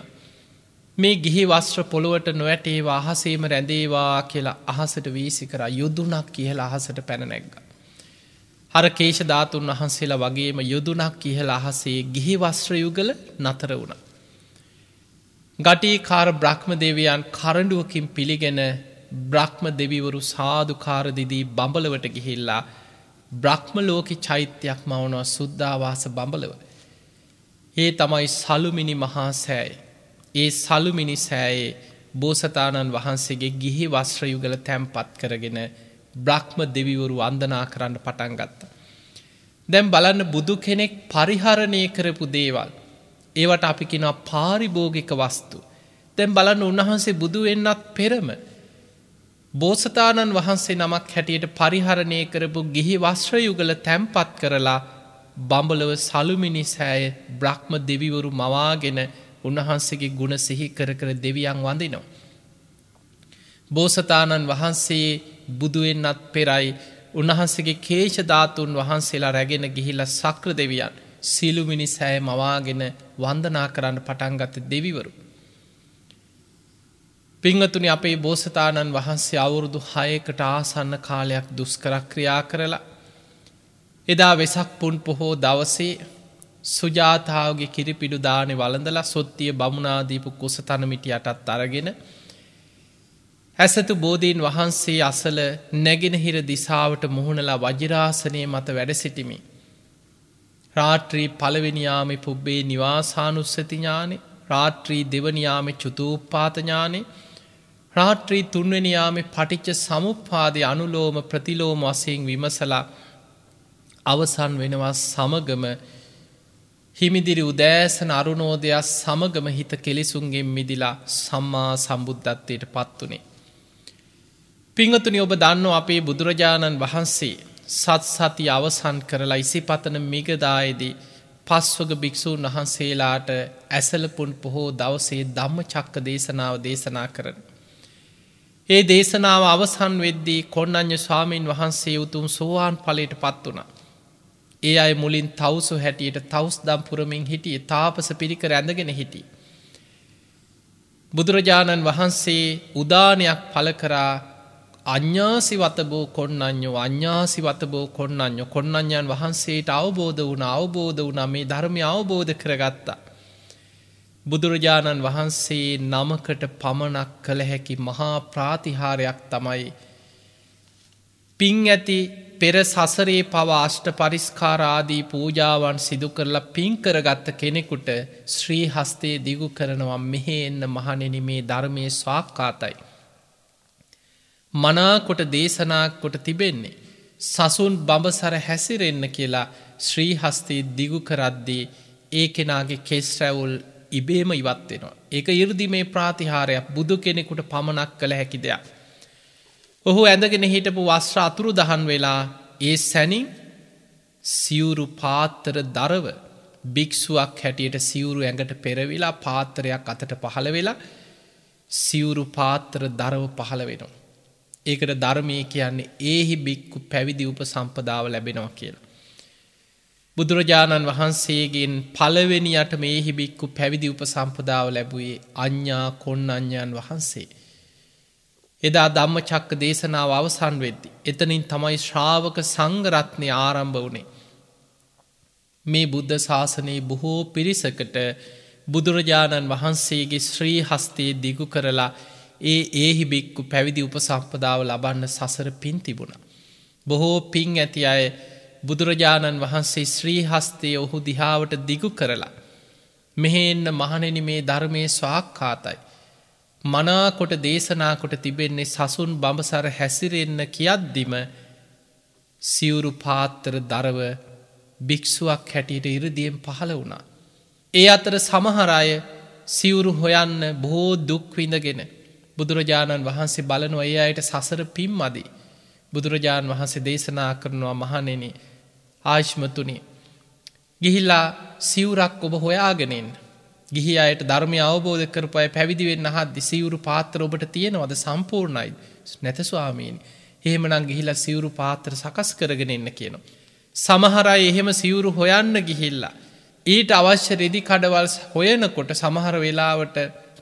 Speaker 2: මේ ගිහි වස්ත්‍ර පොළුවට නොවැටේවා අහසේම රැඳේවා කියලා අහසට වීසි කර යුදුනක් කියහල අහසට පැනනැක්ග. හර කේෂධාතුන් වහන්සේලා වගේම යුදුනක් කියහල අහසේ ගිහි වස්ත්‍රයුගල නතර වුණ. ගටීකාර බ්‍රහ්ම දෙවියන් කරඩුවකින් පිළිගෙන බ්‍රහ්ම දෙවිවරු සාධකාරදිදී බඹලවට ගිහිල්ලා බ්‍රහ්ම ලෝකි චෛත්‍යයක් මවනවා සුද්ධවාස බඹලවට. ඒ තමයි සලුමිනි මහා සෑය. ඒ සලුමිනි සෑයේ බෝසතාණන් වහන්සේගේ ගිහි වස්්‍රයුගල තැම්පත් කරගෙන බ්‍රහ්ම දෙවිවරු අන්දනා කරන්න පටන් ගත්ත. දැම් බලන්න බුදු කෙනෙක් පරිහරණය කරපු දේවල්. ඒවට අපි කෙනා පාරිභෝගික වස්තු. තැම් බලන්න උන්වහන්සේ බුදු වෙන්නත් පෙරම. බෝසතාණන් වහන්සේ නමක් හැටියට පරිහරණය කරපු ගිහි වස්්‍රයුගල තැම්පත් කරලා බඹලව සළුමිනිස් හැය බ්‍රහ්ම දෙවිවරු මවාගෙන උන්වහන්සේගේ ගුණ සිහි කර කර දෙවියන් වඳිනවා. බෝසතාණන් වහන්සේ බුදුවෙන්නත් පෙරයි උන්වහන්සේගේ කේෂධාතුන් වහන්සේලා රැගෙන ගිහිල සක්‍ර දෙවියන් සිලුමිනිස් හැය මවාගෙන වන්දනා කරන්න පටන්ගත දෙවිවරු. පිංහතුනි අපේ බෝසතාණන් වහන්සේ අවුරුදු හයකට ආසන්න කාලයක් දුස්කරක්‍රියා කරලා එදා වෙසක් පුන් පොහෝ දවසේ සුජාතාවගේ කිරිපිඩු දානෙ වළඳල සොත්තිය බමුණනාදීපු කුස තනමිට යටත් අරගෙන ඇසතු බෝධීන් වහන්සේ අසල නැගෙනහිර දිසාවට මුහුණලා වජිරාසනය මත වැඩසිටිමි. රාට්‍රී පළවෙනියාමි පුබ්බේ නිවාසානුස්සතිඥානෙ රාට්‍රී දෙවනියාමි චුතූපාතඥානෙ රාට්‍රී තුන්වෙනියාමි පටිච්ච සමුපාදය අනුලෝම ප්‍රතිලෝම වසයෙන් විමසලා අවසන් වෙනවා සමගම හිමිදිරි උදෑසන අරුණෝදයක් සමගම හිත කෙලෙසුන්ගෙන් මිදිලා සම්මා සම්බුද්ධත්වයට පත්වනේ. පිංහතුනි ඔබ දන්න අපේ බුදුරජාණන් වහන්සේ සත් සති අවසන් කරලා ඉසිපතන මිගදායේදී පස්වග භික්‍ෂූන් වහන්සේලාට ඇසලපුන් පොහෝ දවසේ ධම්ම චක්ක දේශනාව දේශනා කරන. ඒ දේශනාව අවසන් වෙද්දී කොන්නඥ ස්වාමීන් වහන්සේ උතුම් සෝවාන් පලට පත් වනා. ඒ අය මුලින් තවසු හැටියට තවස් දම් පුරමින් හිටිය තාපස පිරික රැඳගෙන හිටි. බුදුරජාණන් වහන්සේ උදානයක් පලකරා අඥ්ඥාසි වතබෝ කොන්නඥෝ අඥ්ඥාසි වතබෝ කොන්නඥෝ කොන්නඥන් වහන්සේට අවබෝධ වුණ අවබෝධ වුණ මේ ධර්මය අවබෝධ කරගත්තා. බුදුරජාණන් වහන්සේ නමකට පමණක් කළ හැකි මහා ප්‍රාතිහාරයක් තමයි. පින් ඇති පෙර සසරේ පවාෂ්ට පරිස්කාරාදී පූජාවන් සිදු කරලා පින්කරගත්ත කෙනෙකුට ශ්‍රී හස්තේ දිගු කරනවා මෙහෙ එන්න මහනෙන මේ ධර්මය ස්වාක්කාතයි. මනාකොට දේශනාකොට තිබෙන්නේ. සසුන් බඹසර හැසිරෙන්න කියලා ශ්‍රී හස්තේ දිගු කරද්දී ඒ කෙනාගේ කෙස්රැවුල් ඉබේම ඉවත්වෙනවා. එක ඉරදි මේ ප්‍රාතිහාරයක් බුදු කෙනෙකුට පමණක් කළ හැකි දෙයක්. ඔහු ඇඳගෙන හිටපු වස්්‍ර අතුරු දහන් වෙලා ඒ සැනින් සිවුරු පාත්තර දරව භික්‍ෂුවක් හැටියට සිවුරු ඇඟට පෙරවෙලා පාත්තරයක් අතට පහළ වෙලා සිවුරු පාත්තර දරව පහළ වෙනවා. ඒකට ධර්මය කියන්නේ ඒහි බික්කු පැවිදි උප සම්පදාව ලැබෙනවා කියලා. බුදුරජාණන් වහන්සේගෙන් පලවෙනියට මේහිබික්කු පැවිදි උප සම්පදාව ලැබුයේ අඥ්ඥා කොන්න අඥ්ඥාන් වහන්සේ. එදා ධම්ම චක්ක දේශනාව අවසන් වෙද්දි. එතනින් තමයි ශ්‍රාවක සංගරත්නය ආරම්භ වනේ. මේ බුද්ධ ශාසනයේ බොහෝ පිරිසකට බුදුරජාණන් වහන්සේගේ ශ්‍රී හස්තයේ දිගු කරලා ඒ ඒහි බික්කු පැවිදි උපසම්පදාව ලබන්න සසර පින් තිබුණ. බොහෝ පින් ඇති අය බුදුරජාණන් වහන්සේ ශ්‍රී හස්තය ඔහු දිහාවට දිගු කරලා. මෙහෙන්න මහනෙන මේ ධර්මය ස්වාක්කාතයි. මනාකොට දේශනාකොට තිබෙන්නේ සසුන් බඹසර හැසිරෙන්න කියද්දිම සිවුරු පාත්තර දරව භික්‍ෂුවක් හැටියට ඉරදියෙන් පහළ වුණා. ඒ අතර සමහරය සිවුරු හොයන්න බොහෝ දුක්විඳගෙන බුදුරජාණන් වහන්සේ බලනු ඒ අයට සසර පිම් මදී. බුදුරජාණන් වහන්සේ දේශනා කරනවා මහනෙන ආශ්මතුනි. ගිහිල්ලා සිවුරක් ඔබ හොයාගෙනෙන් ගිහි අයට ධර්මය අවබෝධ කරපය පැවිදිවෙන් අහත් සිවරු පාත්‍ර ඔබට තියෙනවද සම්පූර්ණයි නැතස්වාමීනි. හෙමනං ගිහිලා සිවරු පාත්‍ර සකස් කරගෙන එන්න කියනවා. සමහරයි එහෙම සිවුරු හොයන්න ගිහිල්ලා. ඊට අවශ්‍ය රෙදි කඩවල් හොයනකොට සමහර වෙලාවට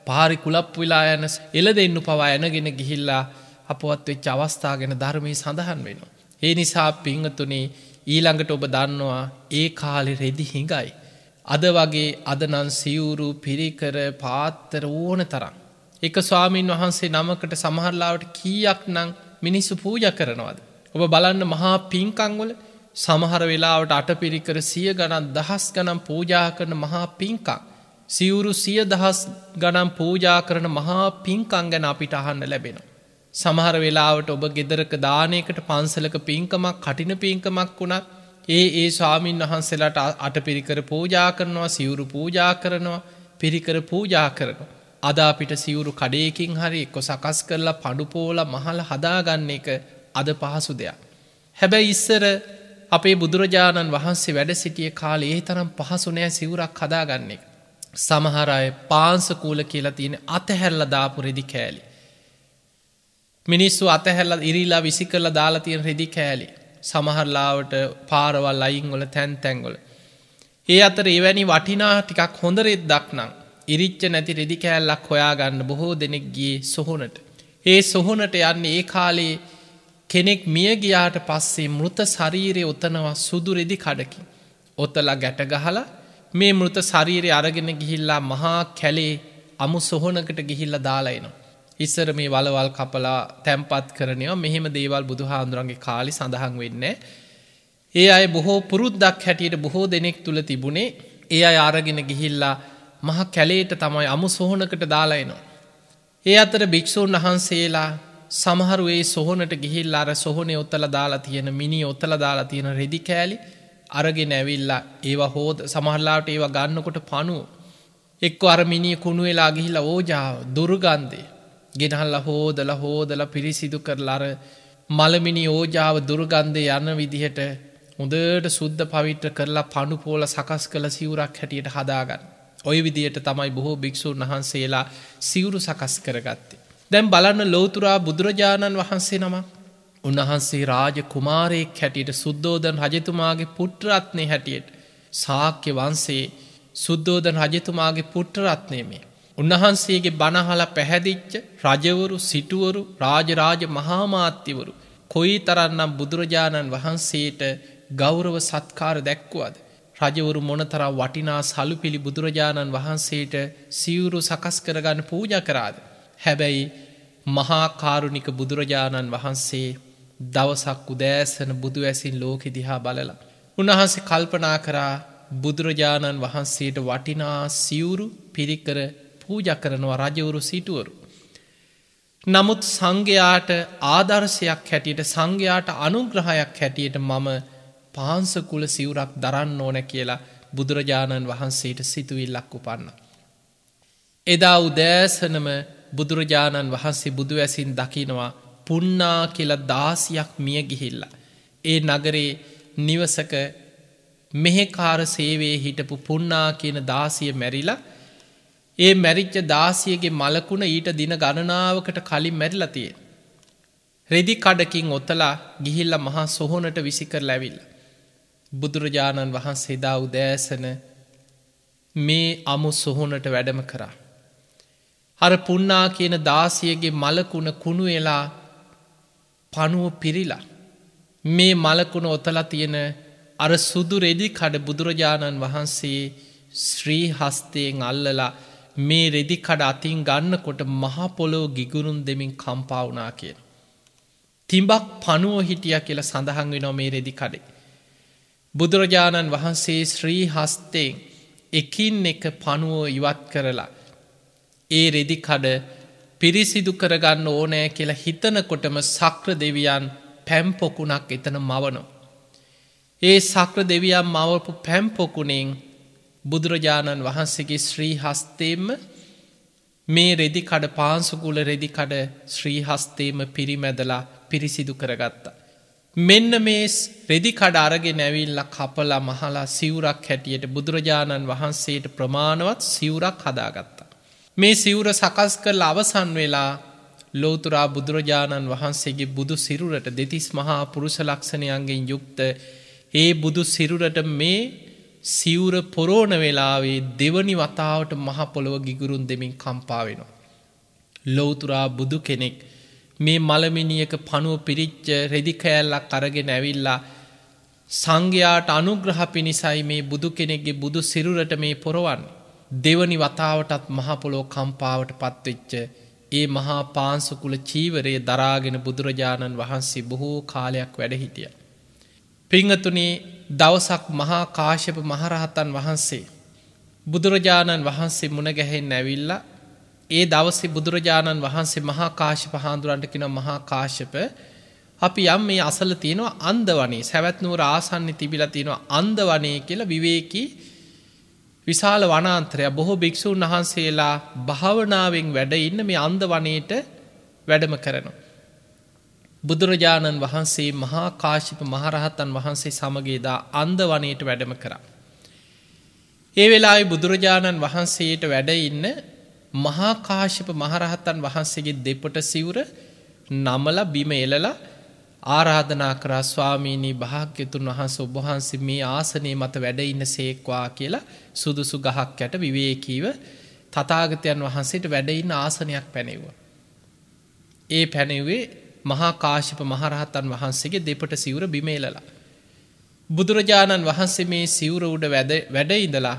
Speaker 2: පාරි කුලප් වෙලා යන එල දෙන්නු පවා යනගෙන ගිහිල්ලා අපවත් වෙච්ච අවස්ථා ගැන ධර්මී සඳහන් වෙනවා. ඒ නිසා පිංහතුනේ ඊළඟට ඔබ දන්නවා ඒ කාලෙ රෙදි හිඟයි. අද වගේ අදනන් සිවුරු පිරිකර පාත්තර ඕන තරම්. එක ස්වාමීන් වහන්සේ නමකට සමහරලාවට කීයක් නං මිනිස්සු පූජ කරනවාද. ඔබ බලන්න මහා පින්කංවල සමහර වෙලාවට අටපිරිකර සිය ගණන් දහස් ගනම් පූජා කරන මහා පින්කං. සිවුරු සිය දහස් ගනම් පූජා කරන මහා පින්කං ගැන අපිට අහන්න ලැබෙන. සමහර වෙලාවට ඔබ ගෙදරක දානයකට පන්සලක පින්කමක් කටින පින්කමක් වුණත් ඒ ඒ ස්වාමීන් වහන්සේලාට අට පිරිකර පූජා කරනවා සිවුරු පූජා කරනවා පිරිකර පූජා කරනවා. අදා පිට සිවුරු කඩයකින් හරි එක්කො සකස් කරලා පඩුපෝල මහල් හදාගන්න එක අද පහසු දෙයක්. හැබැයි ඉස්සර අපේ බුදුරජාණන් වහන්සේ වැඩ සිටිය කාලේ ඒ තරම් පහසුනෑ සිවුරක් හදාගන්න එක. සමහරය පාන්සකූල කියලා තියෙන අතහැල්ල දාපු රෙදි කෑලි. මිනිස්සු අතහැල්ල ඉරිලා විසි කරලා දාලා තියෙන රෙදි කෑලි සමහරලාවට පාරවල් අයිංගොල තැන් තැන්ගොල. ඒ අතර එවැනි වටිනා ටිකක් හොඳරෙත් දක්නම් ඉරිච්ච නැති රෙදි කෑල්ලක් හොයාගන්න බොහෝ දෙනෙක්ගේ සොහොනට. ඒ සොහොනට යන්නේ ඒ කාලේ කෙනෙක් මියගියාට පස්සේ මෘත ශරීරය ඔතනවා සුදු රෙදි කඩකි. ඔතලා ගැටගහලා මේ මෘත ශරීරය අරගෙන ගිහිල්ලා මහා කැලේ අමු සොහොනකට ගිහිල්ල දාලායිනවා. ඉස්සර මේ වලවල් කපලා තැම්පත් කරනයෝ මෙහෙම දේවල් බුදු හාන්දුරන්ගේ කාලි සඳහන් වෙන්න. ඒ අය බොහෝ පුරුද්දක් හැටියට බොහෝ දෙනෙක් තුළ තිබුණේ ඒ අය අරගෙන ගිහිල්ලා මහ කැලේට තමයි අමු සොහොනකට දාලායනවා. ඒ අතර භික්‍ෂූන් වහන්සේලා සමහරු ඒ සොහොනට ගිහිල් අර සොහොනේ ඔත්තල දාලා තියෙන මිනි ඔත්තල දාලා තියෙන රෙදි කෑලි අරගෙන ඇවිල්ලා ඒවා හෝද සමහරලාට ඒවා ගන්නකොට පනුව එක්ක අර මිනිිය කුණු වෙලා ගිහිලා ඕජාව දුර්ගන්දේ ගෙනහල්ල හෝදල හෝදල පිරිසිදු කරලර මළමිනි ඕජාව දුර්ගන්ධය යන්න විදිහට හොදට සුද්ධ පවිට්‍ර කරලා පණුපෝල සකස් කළ සිවුරක් හැටියට හදාගන්න. ඔය විදියට තමයි බොහෝ භික්‍ෂූන් වහන්සේලා සිවුරු සකස් කරගත්තේ. දැම් බලන්න ලෝතුරා බුදුරජාණන් වහන්සේ නම උන්වහන්සේ රාජ කුමාරයෙක් හැටියට සුද්දෝදන් රජතුමාගේ පුට්‍රත්නය හැටියට සාක්‍ය වන්සේ සුද්දෝදන් රජතුමාගේ පුට්ටරත්නය මේ. උන්වහන්සේගේ බණහල පැහැදිච්ච රජවරු සිටුවරු රාජරාජ මහාමාත්‍යවරු කොයි තරන්නම් බුදුරජාණන් වහන්සේට ගෞරව සත්කාර දැක්වුවද. රජවරු මොනතර වටිනා සලු පිළි බුදුරජාණන් වහන්සේට සියවුරු සකස් කරගන්න පූජ කරාද. හැබැයි මහාකාරුණික බුදුරජාණන් වහන්සේ දවසක් උදෑසන බුදු ඇසින් ලෝකෙ දිහා බලලා. උන්වහන්සේ කල්පනා කරා බුදුරජාණන් වහන්සේට වටිනා සියවුරු පිරිකර පූජ කරනවා රජවරු සිටුවරු. නමුත් සංඝයාට ආදර්ශයක් හැටියට සංඝයාට අනුග්‍රහයක් හැටියට මම පාන්සකුල සිවුරක් දරන්න ඕන කියලා බුදුරජාණන් වහන්සේට සිතුවිල්ලක් උපන්න. එදා උදෑසනම බුදුරජාණන් වහන්සේ බුදු ඇසින් දකිනවා පුන්නා කියල දාසියක් මිය ගිහිල්ල. ඒ නගරේ නිවසක මෙහෙකාර සේවේ හිටපු පුන්නා කියන දාසිය මැරිලා ඒ මැරිච්ච දාසියගේ මලකුණ ඊට දින ගණනාවකට කලින් මැරිලතියෙන්. රෙදි කඩකින් ඔත්තලා ගිහිල්ල මහා සොහොනට විසිකර ලැවිල්ල. බුදුරජාණන් වහන්සේ දා උදෑසන මේ අමු සොහොනට වැඩම කරා. අර පුන්නා කියන දාසියගේ මලකුණ කුණු වෙලා පනුව පිරිලා. මේ මලකුණ ඔතලා තියෙන අර සුදු රෙදි කඩ බුදුරජාණන් වහන්සේ ශ්‍රී හස්තයෙන් අල්ලලා මේ රෙදිකඩ අතින් ගන්නකොට මහපොලෝ ගිගුරුන් දෙමින් කම්පාවනා කියෙන්. තිම්බක් පනුව හිටිය කියල සඳහන් වෙනෝ මේ රෙදිකඩේ. බුදුරජාණන් වහන්සේ ශ්‍රී හස්තයෙන් එකින් එක පනුවෝ ඉවත් කරලා. ඒ රෙදිකඩ පිරිසිදු කරගන්න ඕනෑ කියලා හිතනකොටම සක්‍ර දෙවියන් පැම්පොකුණක් එතන මවනෝ. ඒ සක්‍ර දෙවියන් මවපු පැම්පොකුණෙන් බුදුරජාණන් වහන්සේගේ ශ්‍රී හස්තේම මේ රෙදිකඩ පාන්සුකුල රෙදිකඩ ශ්‍රීහස්තේම පිරිමැදලා පිරිසිදු කරගත්තා. මෙන්න මේ රෙදිකඩ අරගෙන ඇවිල්ල කපලා මහලා සිවුරක් හැටියට බුදුරජාණන් වහන්සේට ප්‍රමාණවත් සිවුරක් හදාගත්තා. මේ සිවුර සකස් කරල අවසන් වෙලා ලෝතුරා බුදුරජාණන් වහන්සේගේ බුදු සිරුරට දෙතිස් මහා පුරුෂ ලක්ෂණයන්ගෙන් යුක්ත ඒ බුදු සිරුරට මේ සිවුර පොරෝණ වෙලාවේ දෙවනි වතාවට මහපොළොව ගිගුරුන් දෙමින් කම්පාවෙනවා. ලෝතුරා බුදු කෙනෙක් මේ මළමිනිියක පනුව පිරිච්ච රෙදිකෑල්ලක් කරගෙන ඇවිල්ලා සංඝයාට අනුග්‍රහ පිණිසයි මේ බුදු කෙනෙක්ගේ බුදු සිරුරට මේ පොරවන් දෙවනි වතාවටත් මහපොලෝ කම්පාවට පත්වෙච්ච ඒ මහා පාන්සුකුල චීවරයේ දරාගෙන බුදුරජාණන් වහන්සේ බොහෝ කාලයක් වැඩහිටිය. පිංහතුනේ දවසක් මහා කාශ්‍යප මහරහතන් වහන්සේ බුදුරජාණන් වහන්සේ මුණගැහෙන් නැවිල්ල ඒ දවස බුදුරජාණන් වහන්සේ මහා කාශ්‍ය පහාන්දුරන්ට කියෙන මහා කාශ්‍යප අපි යම් මේ අසල තියෙනවා අන්ද වනේ සැවැත්නූර ආසන්න තිබිල තියෙනවා අන්ද වනේ කියල විවේකි විශාල වනාන්ත්‍රය බොහෝ භික්‍ෂූන් වහන්සේලා භාවනාවෙන් වැඩ ඉන්න මේ අන්ද වනයට වැඩම කරනවා. බුදුරජාණන් වහන්සේ මහා කාශිප මහරහතන් වහන්සේ සමගේදා අන්ද වනයට වැඩම කරා. ඒ වෙලා බුදුරජාණන් වහන්සේට වැඩ ඉන්න මහාකාශිප මහරහතන් වහන්සේගේ දෙපට සිවුර නමල බිම එලලා ආරාධනා කරා ස්වාමීණී භාග්‍යතුන් වහන්ස ඔබහන්සේ මේ ආසනය මත වැඩ ඉන්න සේක්වා කියලා සුදුසු ගහක් ඇට විවේකීව තතාගතයන් වහන්සේට වැඩඉන්න ආසනයක් පැනෙව්වා. ඒ පැනෙවේ මහා කාශිප මහරහතන් වහන්සේගේ දෙපට සිවුර බිමේලලා. බුදුරජාණන් වහන්සේ මේ සිවුර උඩ වැඩ ඉඳලා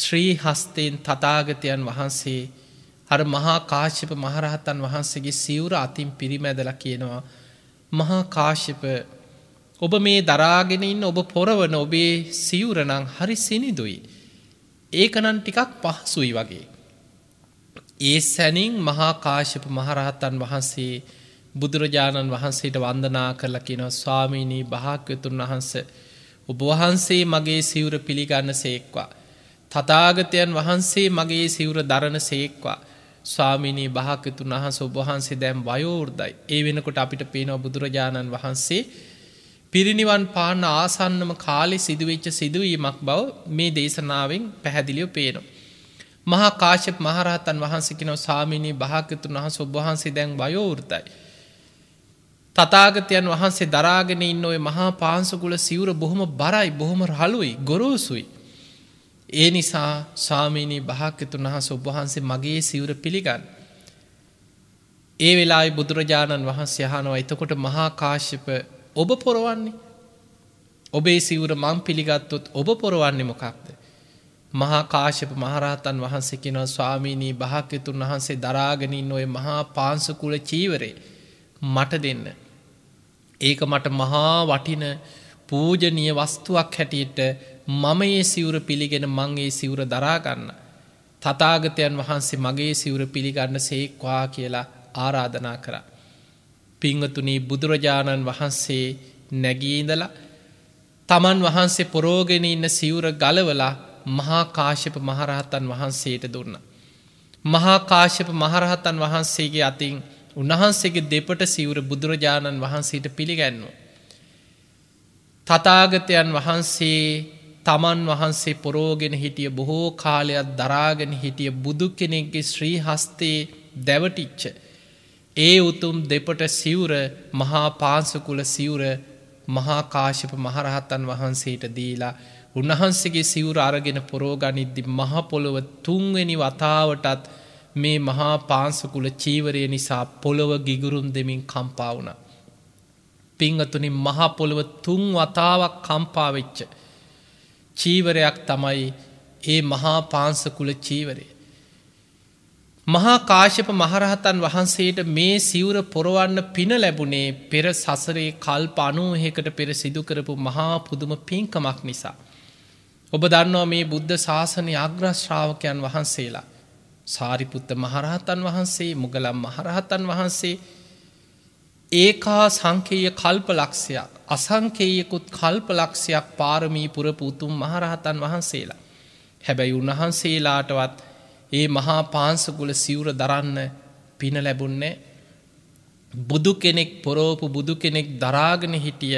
Speaker 2: ශ්‍රී හස්තයෙන් තතාගතයන් වහන්සේ හර මහා කාශ්‍යප මහරහතන් වහන්සේගේ සිවුර අතින් පිරිමැදල කියනවා මහා කාශ්‍යප ඔබ මේ දරාගෙන ඉන්න ඔබ පොරවන ඔබේ සිවුරනං හරි සිනිදුයි. ඒකනන් ටිකක් පහසුයි වගේ. ඒ සැනින් මහා කාශ්‍යප මහරහතන් වහන්සේ බුදුරජාණන් වහන්සේට වන්දනා කරලා කියනව ස්වාමීණී භාග්‍යතුන් වහන්ස ඔබවහන්සේ මගේ සිවුර පිළිගන්න සේක්වා. තතාගතයන් වහන්සේ මගේ සිවුර දරණ සේක්වා. ස්වාමිනී භාකතුන් වහන්ස ඔබහන්සේ දැම් වයෝෘදයි. ඒ වෙනකොට අපිට පේනව බුදුරජාණන් වහන්සේ පිරිනිවන් පාන ආසන්නම කාලි සිදුවෙච්ච සිදුවීමක් බව මේ දේශනාවෙන් පැහැදිලියෝ පේනවා. මහා කාශප මහරහතන් වහන්සකිනව සාමිනී භාකතුන් වහස ඔබහන්සේ දැන් වයෝෘතයි. තතාගතයන් වහන්සේ දරාගෙන ඉන්න ඔය මහා පාන්සකුල සිවුර බොහොම බරයි බොහොම රහලුයි ගොරෝසුයි. ඒ නිසා සාමීනී භාක්‍යතුන් වහස ඔබ්වහන්සේ මගේ සිවුර පිළිගන්න. ඒ වෙලා බුදුරජාණන් වහන්සේ යහනවා එතකොට මහාකාශ්‍යප ඔබ පොරවන්නේ. ඔබේ සිවුර මං පිළිගත්තොත් ඔබ පොරවන්නේ මොකක්ද. මහාකාශප මහරහතන් වහන්සේ කෙනව ස්වාමීනී භාක්‍යතුන් වහන්සේ දරාගෙනින් ඔය මහා පාන්සකුල චීවරේ මට දෙන්න. ඒක මට මහා වටින පූජනීය වස්තුවක් හැටියට මම ඒ සිවුර පිළිගෙන මං ඒ සිවුර දරාගන්න. තථාගතයන් වහන්සේ මගේ සිවුර පිළිගන්න සේක්වා කියලා ආරාධනා කරා. පිංවතුනි බුදුරජාණන් වහන්සේ නැගී ඉඳලා තමන් වහන්සේ පොරෝගෙන ඉන්න සිවුර ගලවලා මහා කාශ්‍යප මහරහතන් වහන්සේට දුන්න. මහා කාශ්‍යප මහරහතන් වහන්සේගේ අතින් උන්වහන්සේගේ දෙපට සිවුර බුදුරජාණන් වහන්සේට පිළිගැන්වා. තතාගතයන් වහන්සේ තමන් වහන්සේ පොරෝගෙන හිටිය බොහෝ කාලයක් දරාගෙන හිටිය බුදු කෙනෙක්ගේ ශ්‍රී හස්තේ දැවටිච්ච. ඒ උතුම් දෙපට සිවුර මහා පාන්සකුල සිවුර මහාකාශප මහරහත්තන් වහන්සේට දීලා උන්වහන්සේගේ සිවුර අරගෙන පොරෝගනිද්දි මහපොළොව තුන්වෙනි වතාවටත් මේ මහා පාන්සකුල චීවරය නිසා පොළොව ගිගුරුම් දෙමින් කම්පාවුණ. පිංහතුනි මහපොළොව තුන් වතාවක් කම්පාවෙච්ච. චීවරයක් තමයි ඒ මහා පාන්සකුල චීවරය. මහා කාශ්‍යප මහරහතන් වහන්සේට මේ සිවුර පොරවන්න පින ලැබුණේ පෙර සසරේ කල්ප අනුවහකට පෙර සිදුකරපු මහා පුදුම පින්කමක් නිසා. ඔබ දන්නවා මේ බුද්ධ ශාසනය අග්‍රශ්‍රාවකයන් වහන්සේලා. සාරිපුත්ත මහරහතන් වහන්සේ මුගලම් මහරහතන් වහන්සේ ඒකා සංකේය කල්ප ලක්ෂයක් අසංකේයකුත් කල්ප ලක්ෂයක් පාරමී පුරපුතුම් මහරහතන් වහන්සේලා. හැබැයි උන්වහන්සේලාටවත් ඒ මහා පාන්සකුල සිවුර දරන්න පින ලැබුන්නේ බුදු කෙනෙක් පොරෝපු බුදු කෙනෙක් දරාගෙන හිටිය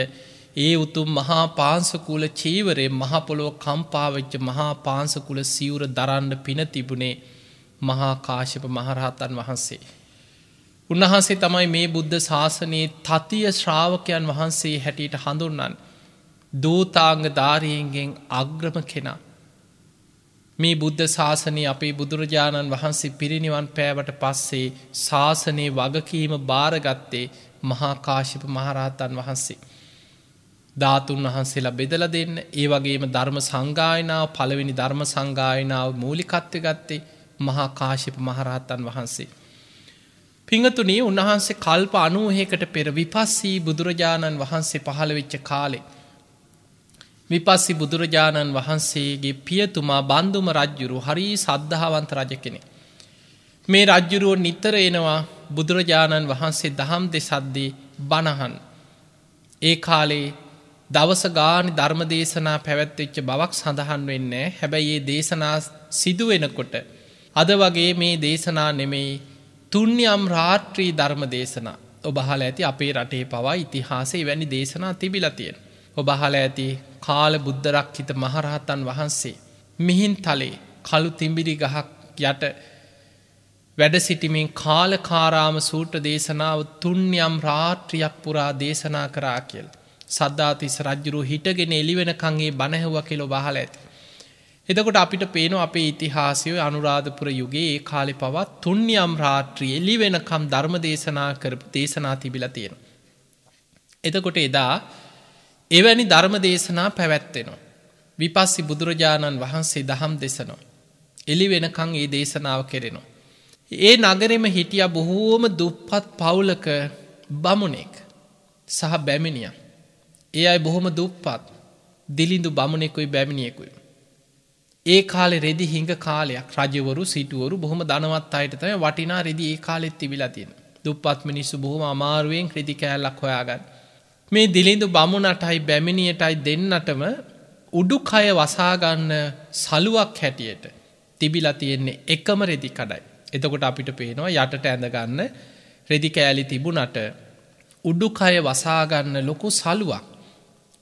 Speaker 2: ඒ උතුම් මහා පාන්සකුල චීවරේ මහපොළොව කම්පාවෙච්ච මහා පාන්සකුල සිවුර දරන්න පින තිබුණේ මහා කාශ්‍යප මහරහතන් වහන්සේ. උන්වහන්සේ තමයි මේ බුද්ධ ශාසනයේ තතිය ශ්‍රාවකයන් වහන්සේ හැටියට හඳුන්නන්. දූතාංග ධාරීන්ගෙන් අග්‍රම කෙනා. මේ බුද්ධ ශාසනය අපේ බුදුරජාණන් වහන්සේ පිරිනිවන් පෑවට පස්සේ ශාසනයේ වගකීම භාරගත්තේ මහාකාශිප මහරහතන් වහන්සේ. ධාතුන් වහන්සේලා බෙදල දෙන්න ඒ වගේම ධර්ම සංගායනාව පළවෙනි ධර්ම සංගායනාව මූලිකත්ව ගත්තේ මහා කාශිප මහරහත්තන් වහන්සේ. පිංහතුනේ උන්වහන්සේ කල්ප අනූහකට පෙර විපස්සී බුදුරජාණන් වහන්සේ පහළවෙච්ච කාලේ. විපස්සි බුදුරජාණන් වහන්සේගේ පියතුමා බන්ධුම රජ්ජුරු හරි සද්ධාවන්ත රජ කෙනෙ. මේ රජ්ජුරුව නිතර එනවා බුදුරජාණන් වහන්සේ දහම් දෙසද්දී බණහන්. ඒ කාලේ දවස ගානි ධර්ම දේශනා පැවැත්වෙච්ච බවක් සඳහන් වෙන්නේ හැබැයි ඒ දේශනා සිදුවෙනකොට අද වගේ මේ දේශනා නෙමෙයි තුන්්‍යම් රාත්‍රී ධර්ම දේශනා ඔබහල ඇති අපේ රටේ පවා ඉතිහාසේ වැනි දේශනා තිබිලතියෙන්. ඔබහල ඇති කාල බුද්ධරක්හිත මහරහතන් වහන්සේ. මිහින් තලේ කළු තිම්බිරි ගහක් යට වැඩ සිටිමින් කාලකාරාම සූට දේශනාව තුන්යම් රාත්‍රියක් පුරා දේශනා කරා කියල්. සද්ධාතිස රජ්ජුරු හිටගෙන එලිවෙන කංගේ බණැහුව කෙලො බහල ඇති. එදකොට අපිට පේන අපේ ඉතිහාසය අනුරාධපුර යුගේ ඒ කාලෙ පවත් තුන්්‍යම් රාත්‍රිය එලි වෙනකම් ධර්ම දේශනා කරපු දේශනා තිබිල තියෙන. එතකොට එදා එවැනි ධර්ම දේශනා පැවැත්වෙනවා. විපස්සි බුදුරජාණන් වහන්සේ දහම් දෙසනවා. එලි වෙනකං ඒ දේශනාව කෙරෙනවා. ඒ නගරෙම හිටිය බොහෝම දුප්පත් පවුලක බමුණෙක් සහ බැමිණිය. ඒ අයි බොහොම දුප්පත් දිලිඳු බමුණෙකුයි බැමිණියෙකුයි. ඒ කාලෙ රෙදි හිඟ කාලයක් රජවරු සිටුවරු බොහොම දනවත් අයට තමයි වටිනා රෙදි ඒ කාලෙත් තිබිලා තියෙන. දුප්පත් මිනිස්සු බොහොම අමාරුවෙන් ක්‍රති කෑල්ලක් හොයාගන්න. මේ දිලිඳු බමුණටයි බැමිණියටයි දෙන්නටම උඩුකය වසාගන්න සලුවක් හැටියට තිබිලා තියෙන්නේ එකම රෙදි කඩයි. එතකොට අපිට පේනවා යටට ඇඳගන්න රෙදි කෑලි තිබුණට උඩුකය වසාගන්න ලොකු සලුවක්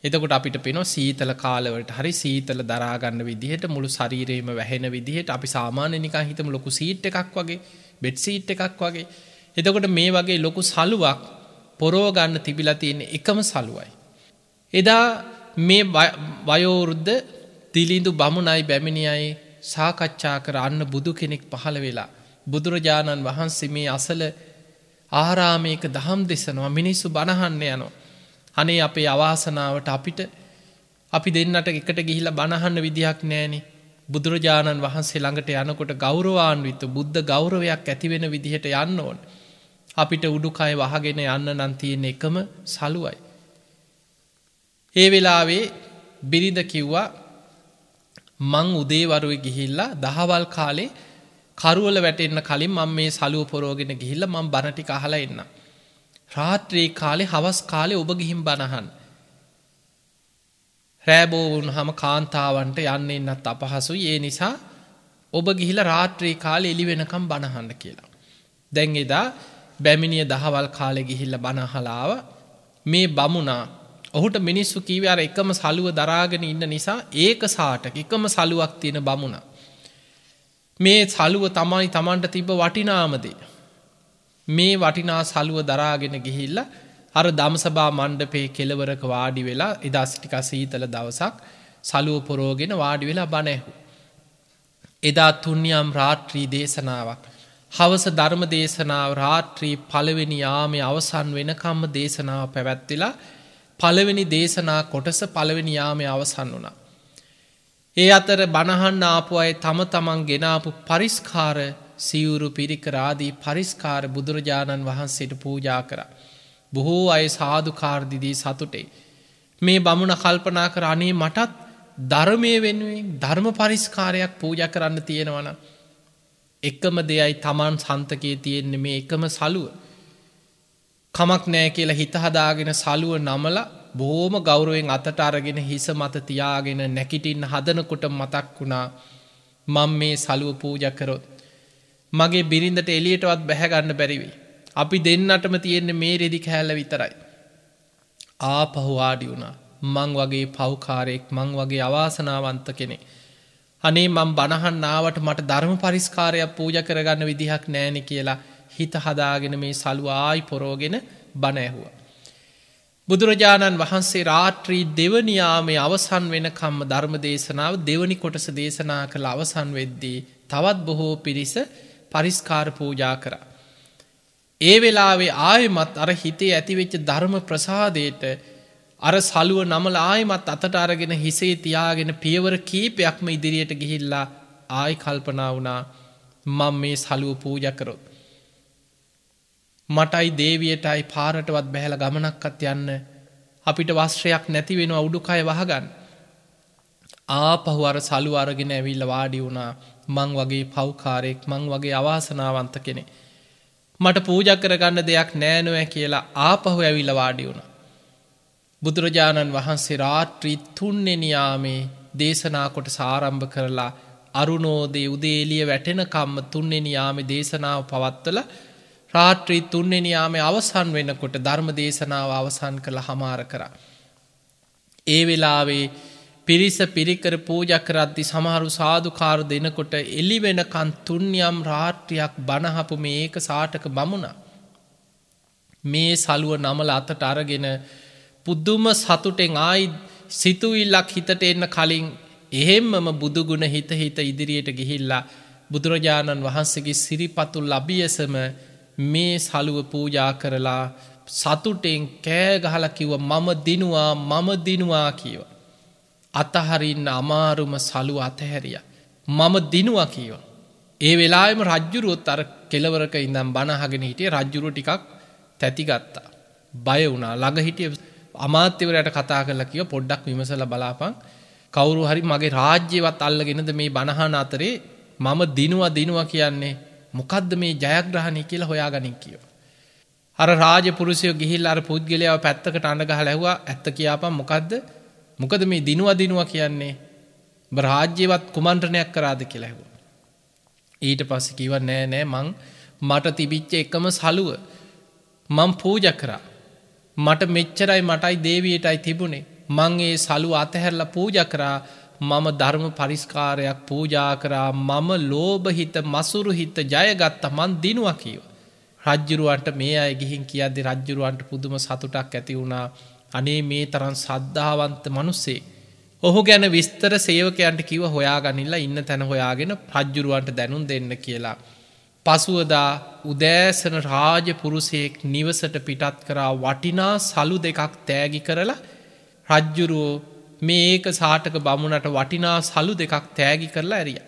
Speaker 2: එතකොට අපිට පෙනො සීතල කාලවට හරි සීතල දරාගන්න විදිහට මුළු ශරීරයම වැහෙන විදිහට අපි සාමාන්‍ය නිකා හිතම ලොකු සීට් එකක් වගේ බෙඩ් සීට් එකක් වගේ එතකොට මේ වගේ ලොකු සලුවක් පොරෝගන්න තිබිලා තියෙන එකම සලුවයි. එදා මේ වයෝවෘද්ධ තිලිඳු බමුණයි බැමිණියයි සාකච්ඡා කර අන්න බුදු කෙනෙක් පහළ වෙලා බුදුරජාණන් වහන්සේ මේ අසල ආරාමයක දහම් දෙසනවා මිනිස්සු බණහන්න යනවා අනේ අපේ අවාසනාවට අපිට අපි දෙන්නට එකට ගිහිලා බණහන්න විදිහක් නෑනේ බුදුරජාණන් වහන්සේ ළඟට යනකොට ගෞරවාන්විත බුද්ධ ගෞරවයක් ඇතිවෙන විදිහට යන්න ඕන. අපිට උඩුකය වහගෙන යන්න නන්තියෙන් එකම සලුවයි. ඒ වෙලාවේ බිරිඳ කිව්වා මං උදේවරුව ගිහිල්ලා දහවල් කාලේ කරුවල වැටෙන්න්න කලින් මං මේ සලුව පොරෝගෙන ගිහිල්ල මං බණටි කහලා එන්නම්. රාත්‍රී කාලේ හවස් කාලේ ඔබ ගිහින් බණහන්. රෑබෝ වුණහම කාන්තාවන්ට යන්න එන්නත් අපහසුයි ඒ නිසා ඔබ ගිහිල රාත්‍රී කාලේ එලි වෙනකම් බණහන්න කියලා. දැන් එදා බැමිණිය දහවල් කාලෙ ගිහිල්ල බණහලාව මේ බමුණා ඔහුට මිනිස්සු කීව අර එකම සලුව දරාගෙන ඉන්න නිසා ඒක සාටක එකම සලුවක් තියෙන බමුණ. මේ සලුව තමයි තමන්ට තිබ වටිනාමදේ. මේ වටිනා සලුව දරාගෙන ගිහිල්ල අර දම්සභා මණ්ඩපේ කෙලවරක වාඩි වෙලා එදාස්ටික සීතල දවසක් සලුව පොරෝගෙන වාඩි වෙලා බණැහු. එදා තුන්්‍යම් රාත්‍රී දේශනාවක්. හවස ධර්ම දේශනාව රාත්‍රී පළවෙනි යාමේ අවසන් වෙනකම්ම දේශනාව පැවැත්වෙලා පළවෙනි දේශනා කොටස පළවෙනි යාමේ අවසන් වුණා. ඒ අතර බණහන්න ආපු අය තම තමන් ගෙනාපු පරිස්කාර සියවුරු පිරිකරාදී පරිස්කාර බුදුරජාණන් වහන්සේට පූජා කර. බොහෝ අය සාධකාර්දිදී සතුටේ. මේ බමුණ කල්පනා කර අනේ මටත් ධර්මය වෙනුවෙන් ධර්ම පරිස්කාරයක් පූජ කරන්න තියෙනවන. එකම දෙයයි තමන් සන්තකයේ තියෙන්නේ මේ එකම සලුව. කමක් නෑ කියලා හිතහදාගෙන සලුව නමල බෝම ගෞරුවෙන් අතට අරගෙන හිස මත තියාගෙන නැකිටින් හදනකොට මතක් වුණා මං මේ සලුව පූජ කරොත් මගේ බිරිඳට එලියටවත් බැහැගන්න බැරිවෙයි. අපි දෙන්නටම තියෙන්න මේ රෙදි කෑල්ල විතරයි. ආපහු ආඩි වුණා මං වගේ පව්කාරයෙක් මං වගේ අවාසනාවන්ත කෙනෙ. අනේ මං බණහන් නාවට මට ධර්ම පරිස්කාරයක් පූජ කරගන්න විදිහක් නෑනෙ කියලා හිත හදාගෙන මේ සලු ආයි පොරෝගෙන බණඇහුව. බුදුරජාණන් වහන්සේ රාත්‍රී දෙවනියාමේ අවසන් වෙනකම්ම ධර්ම දේශනාව දෙවනි කොටස දේශනා කළ අවසන් වෙද්දී තවත් බොහෝ පිරිස පරිස්කාර පූජා කරා. ඒ වෙලාවේ ආයමත් අර හිතේ ඇතිවෙච්ච ධර්ම ප්‍රසාදයට අර සලුව නමල ආයමත් අතට අරගෙන හිසේ තියාගෙන පියවර කීපයක්ම ඉදිරියට ගිහිල්ලා ආයි කල්පනා වුණා මං මේ සලුව පූජකරොත්. මටයි දේවියටයි පාරටවත් බැහැල ගමනක්කත් යන්න අපිට වස්ත්‍රයක් නැතිවෙන අවුඩුකාය වහගන්න. ආපහු අර සලු අරගෙන ඇවිල්ල වාඩි වුණා මං වගේ පව්කාරයෙක් මං වගේ අවාසනාවන්ත කෙනෙ. මට පූජ කරගන්න දෙයක් නෑනුවෑ කියලා ආපහු ඇවිල්ල වාඩි වුණ. බුදුරජාණන් වහන්සේ රාත්‍රී තුන්නෙනයාමේ දේශනාකොට සාරම්භ කරලා අරුණෝදේ උදේලිය වැටෙනකම්ම තුන්නෙනයාම දේශනාව පවත්වල රාත්‍රී තුන්නෙනයාම අවසන් වෙනකොට ධර්ම දේශනාව අවසන් කළ හමාර කරා. ඒ වෙලාවේ පිරිස පිරිකර පූජකරද්දි සමහරු සාධකාර දෙනකොට එලි වෙනකන් තුන්යම් රාට්‍රියක් බණහපු මේක සාටක බමුණ. මේ සලුව නමල අතට අරගෙන පුද්දුම සතුටෙන් ආයි සිතුවිල්ලක් හිතට එන්න කලින් එහෙම්මම බුදුගුණ හිත හිත ඉදිරියට ගිහිල්ලා බුදුරජාණන් වහන්සේගේ සිරිපතුල් ලබියසම මේ සලුව පූජා කරලා සතුටෙන් කෑගහල කිව මම දිනවා මම දිනවා කියව. අතහරින්න අමාරුම සලු අතහැරිය. මම දිනුව කියව. ඒ වෙලාම රජ්ජුරුවත් අර කෙලවරක ඉඳම් බණහගෙන හිටිය රජ්ජුරු ටිකක් තැතිගත්තා. බය වුණා ළඟහිටිය අමාත්‍යවරයට කතා කරල කියව පොඩ්ඩක් විමසල බලාපන් කවුරු හරි මගේ රාජ්‍යවත් අල්ලගෙනද මේ බණහන අතරේ මම දිනුවා දිනුව කියන්නේ මොකද්ද මේ ජයග්‍රහණය කියලා හොයා ගනින් කියව. අර රාජපුරුසය ගිහිල් අර පුද්ගලයාව පැත්තකට අඳගහ ලැහවා ඇත්ත කියාපන් මොකක්ද මොකද මේ දිනුව දිනුව කියන්නේ බරාජ්‍යවත් කුමන්ත්‍රණයක් කරාද කියලා ඇහුවා. ඊට පස්සේ කිව්වා නෑ නෑ මං මට තිබිච්ච එකම සලුව මං පූජා කරා. මට මෙච්චරයි මටයි දේවියටයි තිබුණේ. මං ඒ සලුව අතහැරලා පූජා කරා. මම ධර්ම පරිස්කාරයක් පූජා කරා. මම ලෝභ හිත, මසුරු හිත ජයගත්තා. මං දිනුවා කීවා. රජ්ජුරුවන්ට මේ අය ගිහින් කියද්දි රජ්ජුරුවන්ට පුදුම සතුටක් ඇති වුණා. අනේ මේ තරන් සද්ධාවන්ත මනුස්සේ. ඔහු ගැන විස්තර සේවකයන්ට කිව හොයාගනිල්ලා ඉන්න තැන හොයාගෙන ප්‍රජ්ජුරුවන්ට දැනුම් දෙන්න කියලා. පසුවදා උදෑසන රාජපුරුසයෙක් නිවසට පිටත් කරා වටිනා සලු දෙකක් තෑගි කරලා රජ්ජුරුවෝ මේක සාටක බමුණට වටිනා සලු දෙකක් තෑගි කරලා ඇරිය.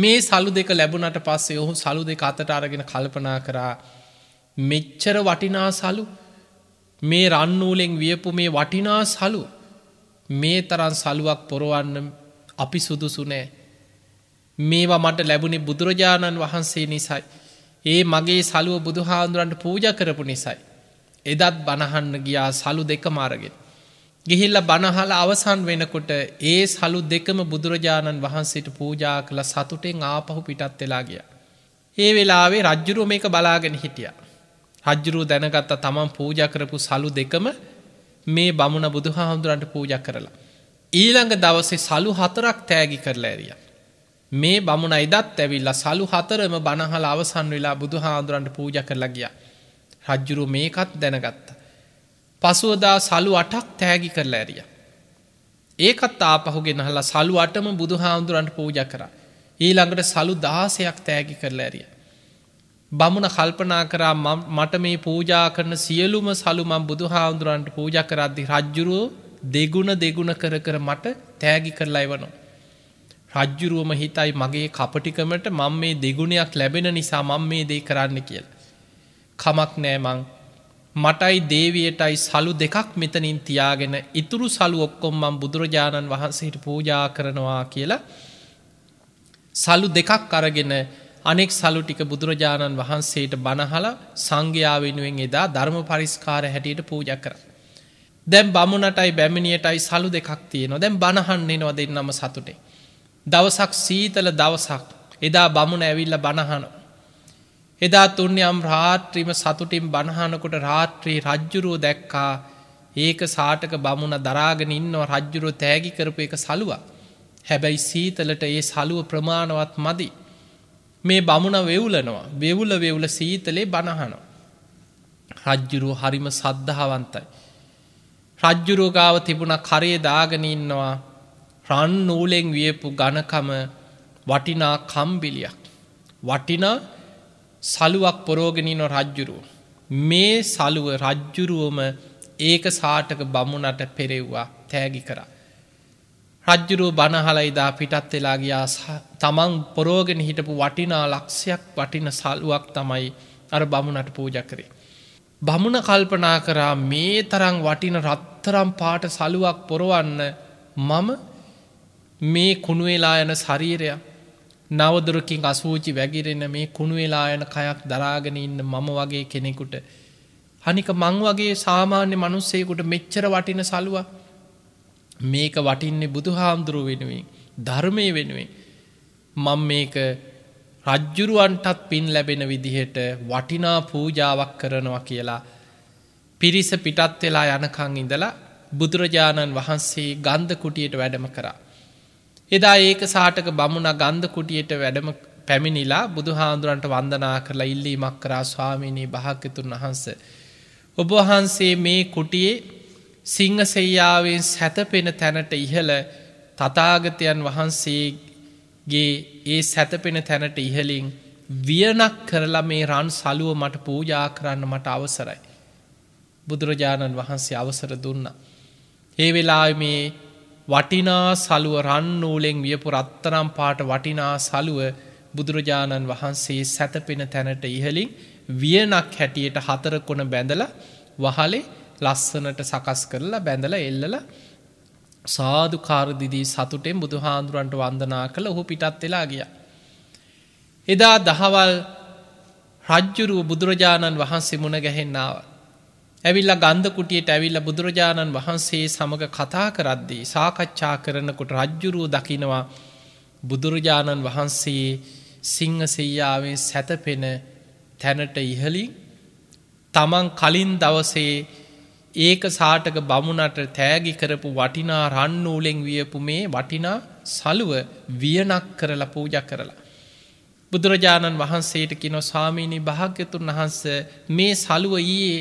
Speaker 2: මේ සලු දෙක ලැබුණට පස්සේ ඔහු සලු දෙක අතට අරගෙන කල්පනා කරා මෙච්චර වටිනා සලු මේ රන්නූලෙන් වියපු මේ වටිනා සලු මේ තරන් සලුවක් පොරවන්න අපි සුදුසු නෑ. මේවා මට ලැබුණේ බුදුරජාණන් වහන්සේ නිසයි. ඒ මගේ සලුව බුදුහාන්දුරන්ට පූජ කරපු නිසයි. එදත් බණහන්න ගියා සලු දෙක මාරගෙන. ගිහිල්ල බණහල අවසන් වෙනකොට ඒ සලු දෙකම බුදුරජාණන් වහන්සේට පූජා කළ සතුටෙන් ආපහු පිටත් වෙලා ගිය. ඒ වෙලාවේ රජ්ජුරුව මේක බලාගෙන හිටියා. රජ්ජුරුව දැනගත්ත තමන් පූජ කරපු සලු දෙකම මේ බමුණ බුදු හාමුදුරන්ට පූජ කරලා. ඊළඟ දවසේ සලු හතරක් තෑගි කරලා ඇරිය. මේ බමුණ ඉදත් ඇවිල්ලා සලු හතරම බණහල අවසන් වෙලා බුදු හාමුදුරන්ට පූජ කරලා ගිය. රජ්ජුරු මේකත් දැනගත්ත. පසුවදා සලු අටක් තෑගි කරලා ඇරිය. ඒකත් ආපහුගෙන හලා සලු අටම බුදු හාමුදුරන්ට පූජ කර. ඊළඟට සලු දාසයක් තෑගි කරලා ඇරිය. බමුණ කල්පනා කරා මට මේ පූජා කරන සියලුම සලුමම් බුදු හාමුදුරුවන්ට පූජ කරද්දි රජ්ජුරුවෝ දෙගුණ දෙගුණ කර කර මට තෑගි කරලා එවනවා. රජ්ජුරුවම හිතයි මගේ කපටිකමට මං මේ දෙගුණයක් ලැබෙන නිසා මං මේ දේ කරන්න කියල. කමක් නෑමං මටයි දේවියටයි සලු දෙකක් මෙතනින් තියාගෙන ඉතුරු සලු ඔක්කොම් මං බුදුරජාණන් වහන්සේට පූජා කරනවා කියලා සලු දෙකක් අරගෙන අනෙක් සලු ටික බුදුරජාණන් වහන්සේට බණහල සංඝයා වෙනුවෙන් එදා ධර්ම පරිස්කාර හැටියට පූජ කර. දැම් බමුණටයි බැමිණියටයි සලු දෙකක් තියෙනවා දැම් බණහන්නෙනවා දෙන්නම සතුටේ. දවසක් සීතල දවසක් එදා බමුණ ඇවිල්ල බණහනෝ. එදා තුන්්‍යම් රාත්‍රීම සතුටින් බණහනකොට රාත්‍රී රජ්ජුරුව දැක්කා ඒක සාටක බමුණ දරාගෙන ඉන්නව රජ්ජුරුව තෑගි කරපු එක සලුව. හැබැයි සීතලට ඒ සලුව ප්‍රමාණවත් මදිී. මේ බමුණ වෙවුලනවා වෙවුල වෙවුල සීතලේ බණහනෝ. රජ්ජුරුව හරිම සද්ධාවන්තයි. රජ්ජුරෝගාව තිබුණ කරේ දාගනඉන්නවා රන් නූලෙෙන් වියපු ගණකම වටිනා කම්බිලියක්. වටිනා සලුවක් පොරෝගෙනීන රජ්ජුරුව. මේ සලුව රජ්ජුරුවම ඒක සාටක බමුණට පෙරෙව්වා තෑගි කරා. රජ්ජුරූ බණහලයිදා පිටත් වෙලා ගියා තමන් පොරෝගෙන හිටපු වටිනා ලක්ෂයක් වටින සල්ුවක් තමයි අර බමුණට පූජ කරේ. බමුණ කල්පනා කරා මේ තරං වටින රත්තරම් පාට සලුවක් පොරවන්න මම මේ කුණුවෙලා යන ශරීරය නවදුරකින් අසූචි වැගිරෙන මේ කුණුවෙලා යන කයක් දරාගෙන ඉන්න මම වගේ කෙනෙකුට. හනික මං වගේ සාමාන්‍ය මනුස්සයකුට මෙච්චර වටින සලුවක් මේක වටින්නේ බුදු හාමුදුරුව වෙනුවෙන් ධර්මය වෙනුවෙන් මං මේක රජ්ජුරුවන්ටත් පින් ලැබෙන විදිහට වටිනා පූජාවක් කරනවා කියලා පිරිස පිටත් වෙලා යනකං ඉඳලා බුදුරජාණන් වහන්සේ ගන්ධ කුටියට වැඩම කරා. එදා ඒක සාටක බමුණ ගන්ධ කුටියට වැඩම පැමිණිලා බුදු හාමුදුරන්ට වන්දනා කරලා ඉල්ලීමක් කරා ස්වාමිනී භාග්‍යතුන් වහන්ස. ඔබ වහන්සේ මේ කුටියේ සිංහසෙයාාවෙන් සැතපෙන තැනට ඉහළ තතාගතයන් වහන්සේගේ ඒ සැතපෙන තැනට ඉහලින් වියනක් කරලා මේ රන් සලුව මට පූජා කරන්න මට අවසරයි. බුදුරජාණන් වහන්සේ අවසර දුන්න. ඒ වෙලා මේ වටිනා සලුව රන්නූලෙෙන් වියපු රත්තනම් පාට වටිනා සලුව බුදුරජාණන් වහන්සේ සැතපෙන තැනට ඉහලින් වියනක් හැටියට හතරකොන බැඳල වහලේ ලස්සනට සකස් කරලා බැඳල එල්ලල සාදු කාරදිදී සතුටෙන් බුදුහාන්දුරන්ට වන්දනා කළ ඔහු පිටත් වෙලා ගිය. එදා දහවල් රජ්ජුරුව බුදුරජාණන් වහන්සේ මුණ ගැහෙන්නාව. ඇවිල්ල ගන්ධකුටියට ඇවිල්ල බුදුරජාණන් වහන්සේ සමඟ කතා කරද්දී සාකච්ඡා කරනකොට රජ්ජුරුව දකිනවා බුදුරජාණන් වහන්සේ සිංහ සෙයාාවෙන් සැතපෙන තැනට ඉහලින් තමන් කලින් දවසේ ඒක සාටක බමුණට තෑගි කරපු වටිනා රන්නූලෙෙන් වියපු මේ වටිනා සලුව වියනක් කරලා පූජ කරලා. බුදුරජාණන් වහන්සේට කිනො සාමීනී භාග්‍යතුන් වහන්ස මේ සලුව ඊයේ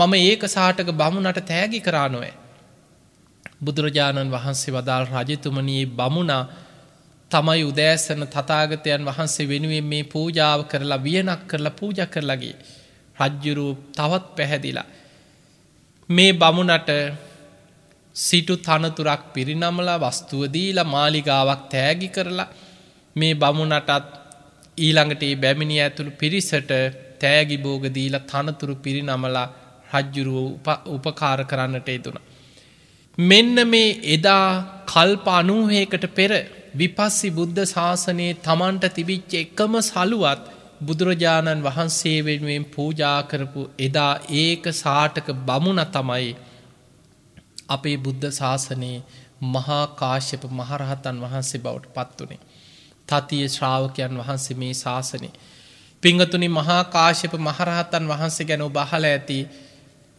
Speaker 2: මම ඒක සාටක බමුණට තෑගි කරා නොෑ. බුදුරජාණන් වහන්සේ වදාල් රජතුමනයේ බමුණා තමයි උදෑසන තතාගතයන් වහන්සේ වෙනුවෙන් මේ පූජාව කරලා වියනක් කරලා පූජ කරලගේ. රජ්ජුරූ තවත් පැහැදිලා. මේ බමුණට සිටු තනතුරක් පිරිනමලා වස්තුවදීලා මාලිගාවක් තෑගි කරලා මේ බමුණටත් ඊළඟට ඒ බැමිණි ඇතුළු පිරිසට තෑගි බෝගදීලා තනතුරු පිරිනමලා රජ්ජුරුව උපකාර කරන්නට යුතුන. මෙන්න මේ එදා කල්ප අනූහයකට පෙර විපස්සි බුද්ධ ශාසනයේ තමන්ට තිබිච්ච එකම සලුවත් බුදුරජාණන් වහන්සේ වෙනුවෙන් පූජා කරපු එදා ඒක සාටක බමුණ තමයි අපේ බුද්ධ ශාසනයේ මහා කාශ්‍යප මහරහතන් වහන්සේ බවට පත්වනේ. තතිය ශ්‍රාවකයන් වහන්සේ මේ ශාසනය. පිංගතුනි මහා කාශ්‍යප මහරහතන් වහන්සේ ගැන බහල ඇති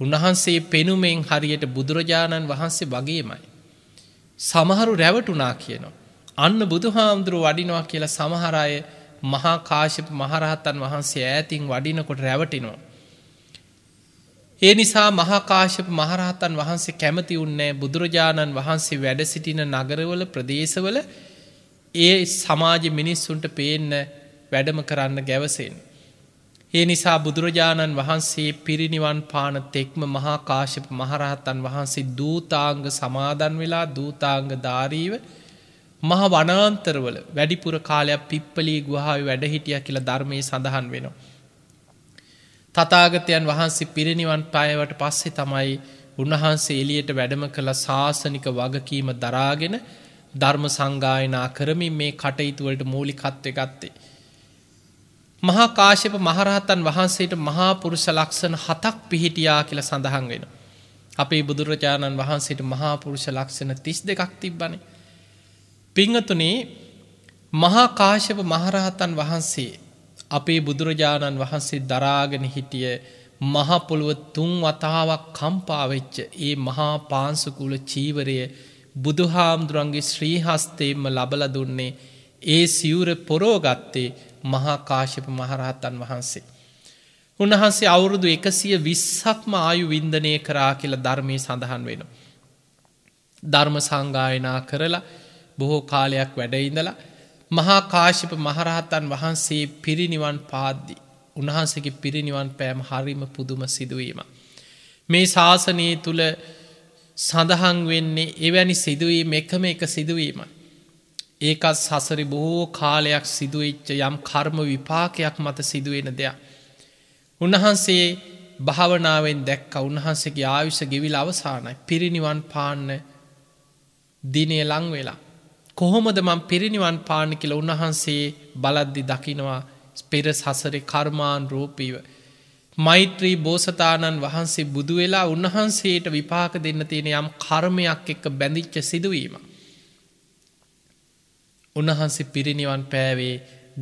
Speaker 2: උන්වහන්සේ පෙනුමෙන් හරියට බුදුරජාණන් වහන්සේ වගේමයි. සමහරු රැවටුනා කියනවා. අන්න බුදුහාමුදුරු වඩිනවා කියලා සමහරය මහා කාශප මහරහතන් වහන්සේ ඈතින් වඩිනකොට රැවටිනවා. ඒ නිසා මහාකාශප මහරහතන් වහන්සේ කැමති උන්නේ බුදුරජාණන් වහන්සේ වැඩ සිටින නගරවල ප්‍රදේශවල ඒ සමාජ මිනිස්සුන්ට පේන්න වැඩම කරන්න ගැවසෙන්. ඒ නිසා බුදුරජාණන් වහන්සේ පිරිනිවන් පාන තෙක්ම මහාකාශප මහරහතන් වහන්සේ දූතාංග සමාදන් වෙලා දූතාංග ධාරීව මහ වනාන්තරවල වැඩිපුර කාලයක් පිප්පලී ගුහාාව වැඩහිටිය කියලා ධර්මයේ සඳහන් වෙනවා. තතාගතයන් වහන්සේ පිරිනිවන් පායවට පස්සේ තමයි උන්වහන්සේ එලියට වැඩම කළ ශාසනික වගකීම දරාගෙන ධර්ම සංගායනා කරමින් මේ කටයුතුවලට මූලිකත්ව ගත්තේ. මහා කාශප මහරහතන් වහන්සේට මහාපුරුෂ ලක්ෂණ හතක් පිහිටියා කියල සඳහන් වෙන. අපේ බුදුරජාණන් වහන්සේට මහාපුරුෂ ලක්ෂණ තිස් දෙකක් තිබ්බනේ පිංහතුනේ මහා කාශ්‍යප මහරහතන් වහන්සේ අපේ බුදුරජාණන් වහන්සේ දරාගෙන හිටිය මහපොළුව තුන් වතාවක් කම්පාවෙච්ච ඒ මහා පාන්සුකුල චීවරය බුදුහාමුදුරන්ගේ ශ්‍රීහස්තේම ලබල දුන්නේ ඒ සිවුර පොරෝගත්තේ මහා කාශ්‍යප මහරහතන් වහන්සේ. උන්වහන්සේ අවුරුදු එකසිය විශ්සක්ම ආයු වින්දනය කරා කියල ධර්මය සඳහන් වෙන. ධර්ම සංගායනා කරලා බොහෝ කාලයක් වැඩඉඳලා මහා කාශිප මහරහතන් වහන්සේ පිරිනිවන් පාද්දි. උන්හන්සගේ පිරිනිවන් පෑම් හරිම පුදුම සිදුවීම. මේ ශාසනයේ තුළ සඳහන් වෙන්නේ එවැනි සිදුවීම එකම එක සිදුවීමයි. ඒකත් සසරි බොහෝ කාලයක් සිදුවච්ච යම් කර්ම විපාකයක් මත සිදුවෙන දෙයක්. උන්වහන්සේ භාවනාවෙන් දැක්ක උන්වහන්සේගේ ආයුෂ ගෙවිල අවසානයි පිරිනිවන් පාන්න දිනය ලංවෙලා කොහොමද මං පිරිනිවන් පාන කියල උන්වහන්සේ බලද්දි දකිනවා පෙර සසර කර්මාන් රෝපීව. මෛත්‍රී බෝසතාණන් වහන්සේ බුදු වෙලා උන්වහන්සේට විපාක දෙන්න තියෙන යම් කර්මයක් එක්ක බැඳිච්ච සිදුවීම. උන්වහන්සේ පිරිනිවන් පෑවේ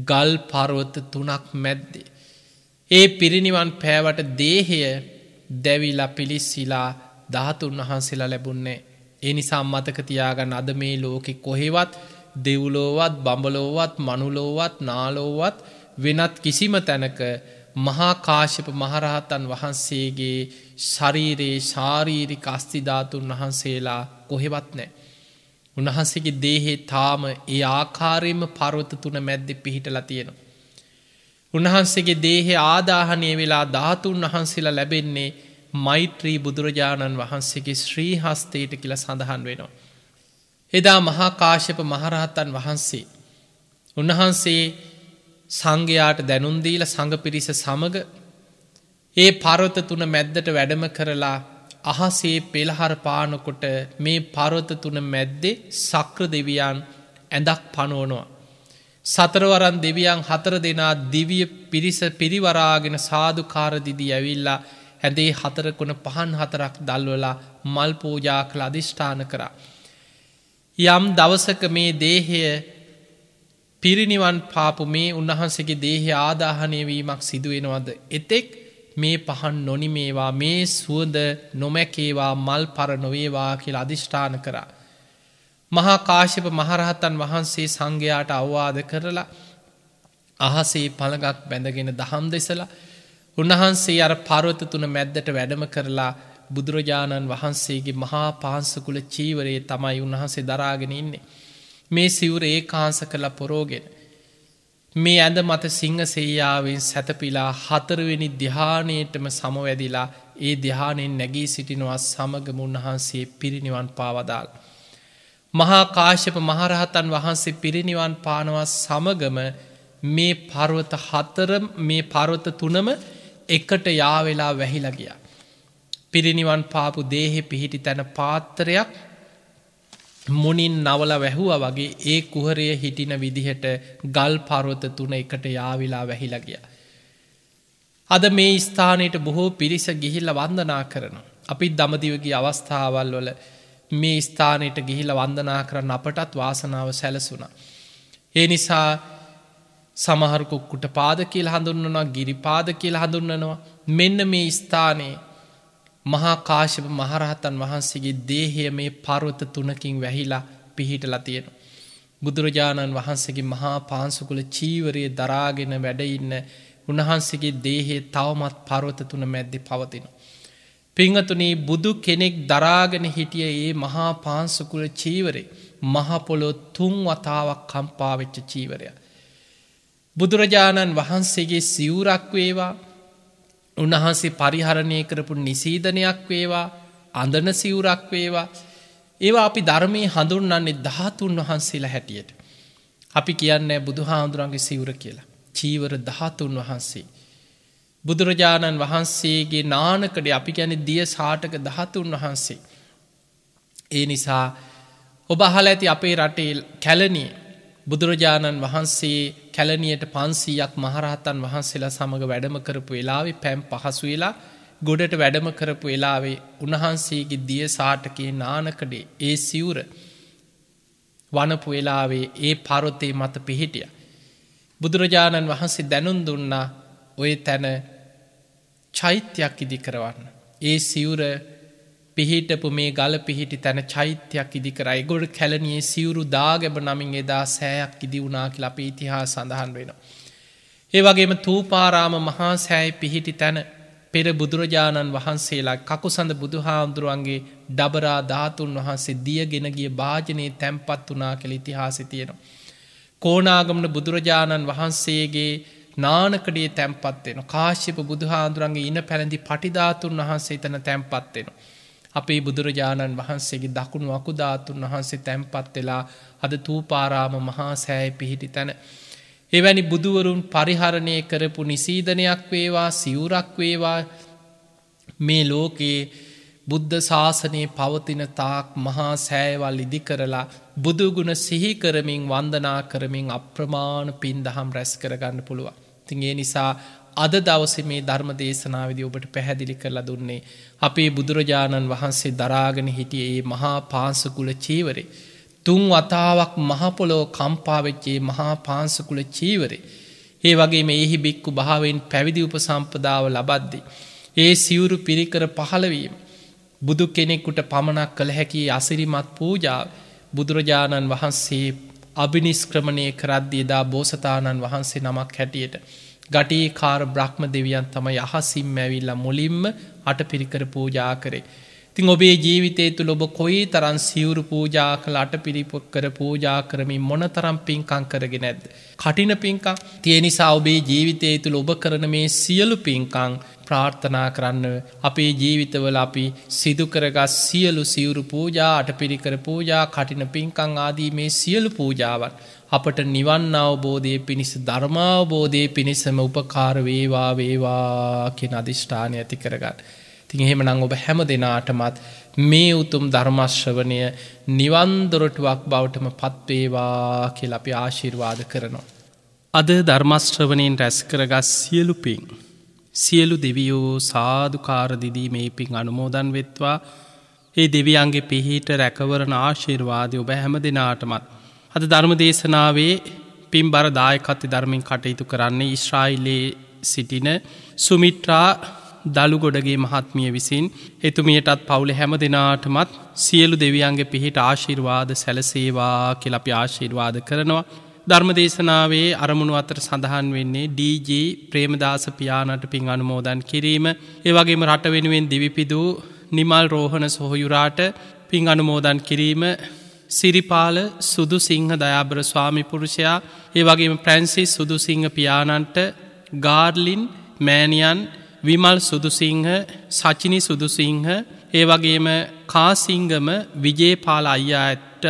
Speaker 2: ගල් පරුවත තුනක් මැද්දේ. ඒ පිරිනිවන් පෑවට දේහය දැවිලා පිලිස්සිලා ධාතුන් වහන්සේලා ලැබුන්නේ. ඒ නිසා මතක තියාගන්න අද මේ ලෝකෙ කොහෙවත් දෙව්ලෝවත් බඹලෝවත් මනුලෝවත් නාලෝවත් වෙනත් කිසිම තැනක මහාකාශප මහරහතන් වහන්සේගේ ශරීරයේ ශාරීරික අස්තිධාතුන් වහන්සේලා කොහෙවත් නෑ. උන්වහන්සේගේ දේහෙ තාම ඒ ආකාරයෙන්ම පරවත තුන මැද්දෙ පිහිටලා තියෙන. උන්වහන්සේගේ දේහෙ ආදාහනය වෙලා ධාතුන් වහන්සේලා ලැබෙන්නේ මෛත්‍රී බුදුරජාණන් වහන්සේගේ ශ්‍රී හස්තයට කියල සඳහන් වෙනවා. එදා මහාකාශප මහරහත්තන් වහන්සේ. උන්වහන්සේ සංඝයාට දැනුන්දීල සඟ පිරිස සමග ඒ පරොත තුන මැද්දට වැඩම කරලා අහසේ පෙළහර පානකොට මේ පරොත තුන මැද්දේ සක්‍ර දෙවියන් ඇඳක් පනෝනවා. සතරවරන් දෙවියන් හතර දෙනා දිවිය පිරිස පිරිවරාගෙන සාධකාරදිදි ඇවිල්ලා හැදේ හතරකොන පහන් හතරක් දල්වලා මල් පූජා කළ අධිෂ්ඨාන කරා. යම් දවසක මේ දේහය පිරිනිවන් පාපු මේ උන්වහන්සගේ දේහය ආදාහනයවීමක් සිදුවෙනවද. එතෙක් මේ පහන් නොනිමේවා මේ සුවද නොමැකේවා මල් පර නොවේවා කියලා අධිෂ්ඨාන කරා. මහා කාශප මහරහතන් වහන්සේ සංඝයාට අවවාද කරලා අහසේ පළගක් බැඳගෙන දහම් දෙසලා උන්වහන්සේ අර පරවත තුන මැද්දට වැඩම කරලා බුදුරජාණන් වහන්සේගේ මහා පාන්සකුල චීවරයේ තමයි උන්වහන්සේ දරාගෙන ඉන්නේ. මේ සිවුර ඒ කාන්ස කළ පොරෝගෙන. මේ ඇඳ මත සිංහ සේයාවෙන් සැතපිලා හතරවෙනි දිහානයටම සමවැදිලා ඒ දිහානෙන් නැගී සිටිනවා සමගම උන්වහන්සේ පිරිනිවන් පාවදාල්. මහා කාශ්‍යප මහරහතන් වහන්සේ පිරිනිවන් පානවා සමගම මේ පර්වත හතර මේ පර්වත තුනම එකට යාවෙලා වැහිලා ගිය. පිරිනිවන් පාපු දේහෙ පිහිටි තැන පාත්තරයක් මොනින් නවල වැැහුව වගේ ඒ කුහරය හිටින විදිහට ගල් පරොත තුන එකට යාවිලා වැහිලා ගිය. අද මේ ස්ථානයට බොහෝ පිරිස ගිහිල්ල වන්දනා කරනවා. අපි දමදිවගේ අවස්ථාවල් වල මේ ස්ථානයට ගිහිල වන්දනා කරන්න අපටත් වාසනාව සැලසුනා. ඒ නිසා සමහර කොක්කුට පාද කියල හඳුන්වනවා ගිරි පාද කියල හඳුන්නනවා මෙන්න මේ ස්ථානයේ මහා කාශප මහරහතන් වහන්සේගේ දේහය මේ පරවත තුනකින් වැහිලා පිහිටලා තියෙන. බුදුරජාණන් වහන්සේගේ මහා පාන්සුකුල චීවරයේ දරාගෙන වැඩඉන්න උණහන්සේගේ දේහේ තවමත් පරවත තුන මැද්දි පවතින. පිංහතුනේ බුදු කෙනෙක් දරාගෙන හිටිය ඒ මහා පාන්සුකුල චීවරේ මහපොලො තුන් වතාවක් කම්පාවෙච්ච චීවරයා. බුදුරජාණන් වහන්සේගේ සිවුරක් වේවා උන්වහන්සේ පරිහරණය කරපු නිසීධනයක් වේවා අඳන සිවුරක් වේවා ඒවා අපි ධර්මය හඳුන්න්නේ ධාතුන් වහන්සේලා හැටියට. අපි කියන්නේ බුදු හාමුදුරන්ගේ සිවුර කියලා. චීවර ධාතුන් වහන්සේ. බුදුරජාණන් වහන්සේගේ නානකඩේ අපි ගැන දිය සාටක දහතුන් වහන්සේ. ඒ නිසා ඔබ අහල ඇති අපේ රටේ කැලනිය බුදුරජාණන් වහන්සේ කැලනියට පන්සීයක් මහරහතන් වහන්සේලා සමඟ වැඩම කරපු වෙලාවේ පැම් පහසු වෙලා ගොඩට වැඩම කරපු වෙලාවේ උන්වහන්සේගේ දිය සාටකයේ නානකඩේ ඒ සිවුර වනපු වෙලාවේ ඒ පරොත්තේ මත පිහිටිය. බුදුරජාණන් වහන්සේ දැනුන් දුන්නා ඔය තැන චෛත්‍යයක් ඉදි කරවන්න. ඒ සිවුර පිහිටපු මේ ගල පිහිටි තැන චෛත්‍යයක් ඉදිකරයි ගොඩ කැලනියේ සිවුරු දාගැබ නමින් එදා සෑයක් ඉදි වුනා කියලා අපි ඉතිහා සඳහන් වෙනවා. ඒ වගේම තූපාරාම මහා සෑයි පිහිටි තැන පෙර බුදුරජාණන් වහන්සේලා කකුසඳ බුදුහාමුදුරුවන්ගේ ඩබරා ධාතුන් වහන්සේ දියගෙන ගිය භාජනයේ තැන්පත් වනා කළ ඉතිහාසි තියෙනවා. කෝනාගමන බුදුරජාණන් වහන්සේගේ නානකඩේ තැන්පත්වෙන කාශ්‍යප බුදුහාන්දුරන්ගේ ඉන පැළඳි පටිධාතුන් වහන්සේ තන තැන්පත්වෙනවා. අපේ බුදුරජාණන් වහන්සේගේ දකුණු අකුධාතුන් වහන්සේ තැන්පත් වෙලා අද තූපාරාම මහා සෑය පිහිටි තැන. එවැනි බුදුවරුන් පරිහරණය කරපු නිසීධනයක් වේවා සිවුරක් වේවා මේ ලෝකයේ බුද්ධ ශාසනයේ පවතින තාක් මහා සෑවල් ඉදි කරලා බුදුගුණ සිහිකරමින් වන්දනා කරමින් අප්‍රමාණ පින් දහම් රැස් කරගන්න පුළුවන්. තින් ඒ නිසා අද දවස මේ ධර්ම දේශනාවදි ඔබට පැහැදිලි කරලා දුන්නේ. අපේ බුදුරජාණන් වහන්සේ දරාගෙන හිටිය ඒ මහා පාන්සකුල චීවරේ. තුන් වතාවක් මහපොලෝ කම්පාවෙච්චේ මහා පාන්සකුල චීවරේ. ඒ වගේ එහි බික්කු භාවෙන් පැවිදි උපසම්පදාව ලබද්දි. ඒ සිවුරු පිරිකර පහළවීම. බුදු කෙනෙක්කුට පමණක් කළ හැකි අසිරිමත් පූජාව බුදුරජාණන් වහන්සේ අභිනිස්ක්‍රමණය කරද්දියදා බෝසතාණන් වහන්සේ නමක් හැටියට. ගටේ කාර බ්‍රහ්ම දෙවියන් තමයි අහසිම් ඇවිල්ලා මුලින්ම අට පිරිකර පූජා කරේ. තිං ඔබේ ජීවිතය තුළ ඔබ කොයි තරන් සිවුරු පූජා කලාට පිරිපොක්කර පූජා කරමින් මොන තරම් පින්කං කරගෙන ඇද. කටින පින්කං තියනිසා ඔබේ ජීවිතය තුළ ඔබ කරන මේ සියලු පින්කං ප්‍රාර්ථනා කරන්න අපේ ජීවිතවල අපි සිදුකරගස් සියලු සිවුරු පූජා අට පිරිකර පූජා කටින පින්කං ආදී මේ සියලු පූජාවන් අපට නිවන් අවබෝධය පිණිස ධර්මාවබෝධය පිණිසම උපකාර වේවා වේවා කියෙන අධිෂ්ඨානය ඇති කරගන්න. තින් එහෙමනං ඔබ හැම දෙනාටමත් මේ උතුම් ධර්මශ්‍රවනය නිවන්දොරටුවක් බවටම පත්වේවා කියල අපි ආශිර්වාද කරනවා. අද ධර්මශ්‍රවනයෙන් රැස් කරගස් සියලු පින්. සියලු දෙවියෝ සාධකාරදිදී මේ පින් අනුමෝදන් වෙත්වා ඒ දෙවියන්ගේ පිහිට රැකවරණ ආශිර්වාදය ඔබ හැම දෙනාටමත්. අද ධර්ම දේශනාවේ පින් බර දායකත්ති ධර්මින් කටයුතු කරන්නේ ඉශ්‍රායිලයේ සිටින සුමිට්‍රා දළුගොඩගේ මහත්මිය විසින් එතුමියටත් පවුල හැම දෙනාටමත් සියලු දෙවියන්ගේ පිහිට ආශිර්වාද සැලසේවා කෙලපි ආශිර්වාද කරනවා. ධර්මදේශනාවේ අරමුණු අතර සඳහන් වෙන්නේ DG ප්‍රේමදාස පියානට පින් අනුමෝදන් කිරීම. ඒවගේම රට වෙනුවෙන් දිවිපිදූ නිමල් රෝහණ සොහොයුරාට පින් අනුමෝදන් කිරීම සිරිපාල සුදු සිංහ දයාබර ස්වාමිපුරුෂයා ඒවගේම ප්‍රැන්සිස් සුදු සිංහ පියානන්ට ගාර්ලින් මෑනියන් විමල් සුදුසිංහ සචිනි සුදුසිංහ ඒ වගේම කාසිංගම විජේපාල අයියාඇටත්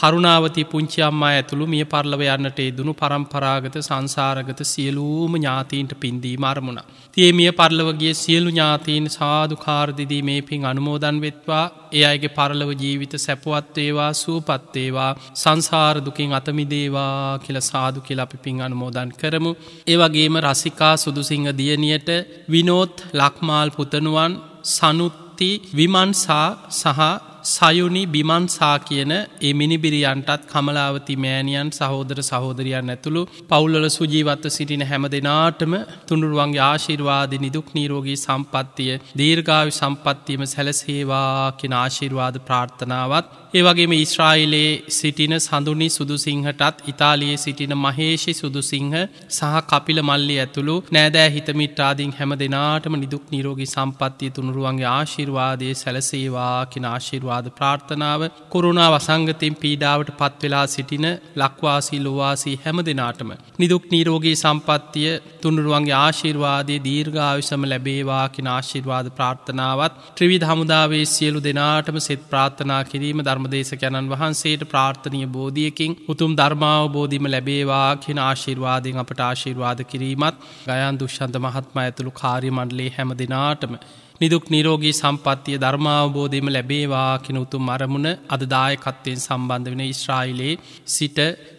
Speaker 2: කරුණාවති පුංචි අම්මා ඇතුළු මිය පරලව යන්නට ඒදුණු පරම්පරාගත සංසාරගත සියලූම ඥාතීන්ට පින්දී මරමුණ. තිය මිය පරලවගේ සියලු ඥාතීන් සාධකාර්දිදී මේ පින් අනුමෝදන් වෙත්වා ඒ අයගේ පරලව ජීවිත සැපවත්වේවා සූපත්තේවා සංසාරදුකින් අතමිදේවා කියල සාදු කියල අපි පින් අනුමෝදන් කරමු. ඒවගේම රසිකා සුදුසිංහ දියණියට විනෝත් ලක්මාල් පුතනුවන් සනුත්ති විමන්සා සහ සයුනි බිමන්සා කියන ඒ මිනිබිරියන්ටත් කමලාවති මෑණියන් සහෝදර සහෝදරියන් ඇතුළු පවුල්ල සුජීවත්ව සිටින හැම දෙනාටම තුනුරුවන්ගේ ආශිර්වාද නිදුක් නීරෝගී සම්පත්තිය දීර්ගාවි සම්පත්තියම සැලසේවා කියෙන ආශිර්වාද ප්‍රාර්ථනාවත් ඒවගේම ඉස්්‍රායිලයේ සිටින සඳුනි සුදුසිංහටත් ඉතාලියේ සිටින මහේෂි සුදුසිංහ සහ කපිල මල්ලි ඇතුළු නෑදෑ හිතමිට්‍රාදිින් හැම දෙනාටම නිදුක් නිරෝගී සම්පත්තිය තුනුරුවන්ගේ ආශිර්වාදය සැලසේවා කෙන ආශිර්වාද ප්‍රාර්ථනාව කොරුණා වසංගතයෙන් පීඩාවට පත්වෙලා සිටින ලක්වාසී ලොවාසී හැම දෙනාටම. නිදුක් නීරෝගී සම්පත්තිය තුනුරුවන්ගේ ආශිර්වාදය දීර්ඝාවිසම ලැබේවා කෙන ආශිර්වාද ප්‍රාර්ථනාවත් ත්‍රවිධ හමුදාවේ සියලු දෙනාටම සෙත් ප්‍රාර්ථනා කිරීම ධර්ම ධර්මදේශකයණන් වහන්සේට ප්‍රාර්ථනය බෝධියකින් උතුම් ධර්මාවබෝධිම ලැබේවා කියෙන ආශිර්වාදයෙන් අපට ආශිර්වාද කිරීමත් ගයන් දුෂ්න්ත මහත්ම ඇතුළු කාරිමණ්ඩලේ හැම දෙනාටම නිදුක් නිරෝගී සම්පත්තිය ධර්මාවබෝධයම ලැබේවා කෙන උතුම් අරමුණ අදදායකත්වයෙන් සම්බන්ධ වෙන ඉශ්‍රායිලයේ සිට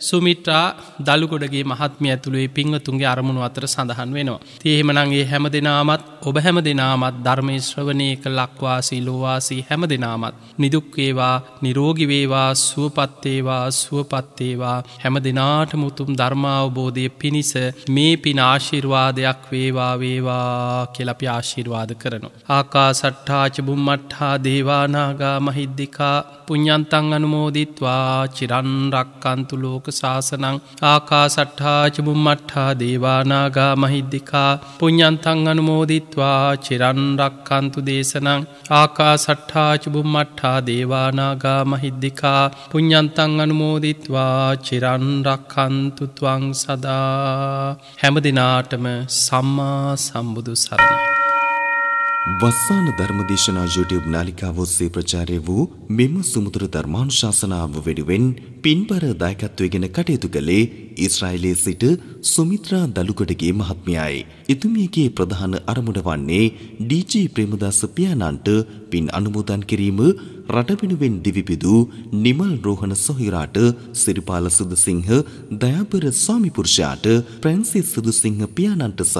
Speaker 2: සුමිට්‍රා දළුගොඩගේ මහත්ම ඇතුළේ පිංහතුන්ගේ අරමුණු අතර සඳහන් වෙනවා. තියහෙමනගේ හැම දෙනාමත් ඔබ හැම දෙනාමත් ධර්මේශ්‍රවනයක ලක්වාසී ලෝවාසී හැම දෙනාමත්. නිදුක්වේවා නිරෝගිවේවා සුවපත්තේවා සුවපත්තේවා හැම දෙනාට මුතුම් ධර්මාවබෝධය පිණිස මේ පිනාශිර්වාදයක් වේවා වේවා කෙලපි ආශිර්වාද කරනවා. ආකා සට්ඨාචබුම් මට්හා දේවානාගා මහිද්දිකා පුඤ්ඥන්තං අනුමෝදිත්වා චිරන්රක්කන්තු ලෝක ශාසනං ආකා සට්ඨාචබුම් මට්හා දේවානාගා මහිද්දිකා පුඤ්ඥන්තං අනුමෝදිත්වා චිරන්රක්කන්තු දේශනං ආකා සට්ඨාචබුම් මට්හා දේවානාගා
Speaker 3: මහිද්දිකා පුඤ්ඥන්තං අනුමෝදිත්වා චිරන්රක්කන්තුතුවං සදා හැම දෙනාටම සම්මා සම්බුදු සරණයි.
Speaker 1: වස්සාන ධර්මදේශනා YouTube නාලිකාව ඔස්සේ ප්‍රචාරය වූ මෙම සුමුදුර ධර්මානුශාසනාව වෙනුවෙන් පින්බර දායකත්වයෙන් කටයුතු කළේ ඊශ්‍රායලයේ සිට සුමිත්‍රා දලුකඩගේ මහත්මයයි. එතුමියගේ ප්‍රධාන අරමුණ වන්නේ ඩී.ජී. ප්‍රේමදාස පියාණන්ට පින් අනුමෝදන් කිරීම රට වෙනුවෙන් දිවිපිදු නිමල් රෝහණ සොහිරාට සිරිපාල සුදසිංහ දයාපර ස්වාමිපුරුෂයාට ප්‍රැන්සිස් සුදසිංහ පියාණන්ට සහ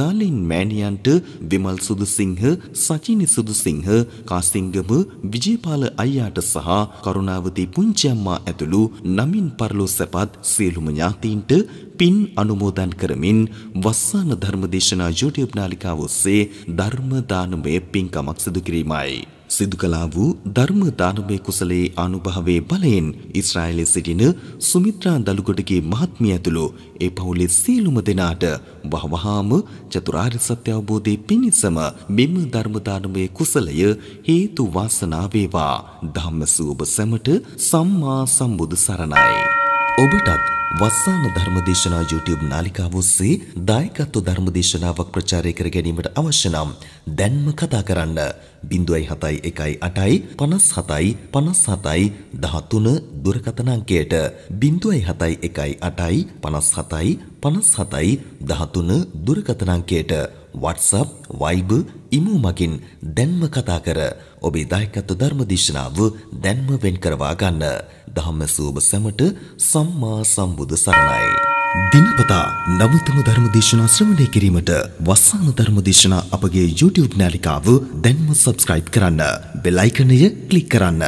Speaker 1: ගාලින් මෑණියන්ට විමල් සුදසිංහ සචිනි සුදසිංහ කාසිංගම විජේපාල අයියාට සහ කරුණාවති පුංචි ඇතුළු නමින් පරලොව සැපත් සියලුම ඥාතීන්ට පින් අනුමෝදන් කරමින් වස්සාන ධර්මදේශනා YouTube නාලිකාව ඔස්සේ ධර්ම දානමය පින්කමක් සිදු කිරීමයි. සිදු කළා වූ ධර්ම දානමය කුසලයේ අනුභවයේ බලයෙන් ඊශ්‍රායලයේ සිටින සුමිත්‍රා දලුකොටගේ මහත්මිය ඇතුළු ඒ පවුලේ සියලුම දෙනාට වහවහාම චතුරාර්ය සත්‍ය අවබෝධයේ පිණිසම මෙම ධර්ම දානමය කුසලය හේතු වාසනා වේවා. ධම්මසූබ සැමට සම්මා සම්බුදු සරණයි. ඔබටත් වස්සාන ධර්මදේශනා YouTube නාලිකාව ඔස්සේ දායකත්ව ධර්මදේශනාවක් ප්‍රචාරය කර ගැනීමට අවශ්‍ය නම් දැන්ම කතා කරන්න 071 8 57 57 දුරකථන අංකයට 071 8 57 57 13 දුරකථන අංකයට WhatsApp Viber ඉමු මගින් දැන්ම කතා කර ඔබේ දායකත්ව ධර්මදේශනාව දැන්ම වෙන් කරවා ගන්න ධම්ම සෝබ සැමට සම්මා සම්බුදු සරණයි. දිනපතා නවතම ධර්ම දේශනා ශ්‍රවණය කිරීමට වස්සාන ධර්ම දේශනා අපගේ YouTube නාලිකාව දැන්ම subscribe කරන්න. බෙල් icon එක ක්ලික් කරන්න.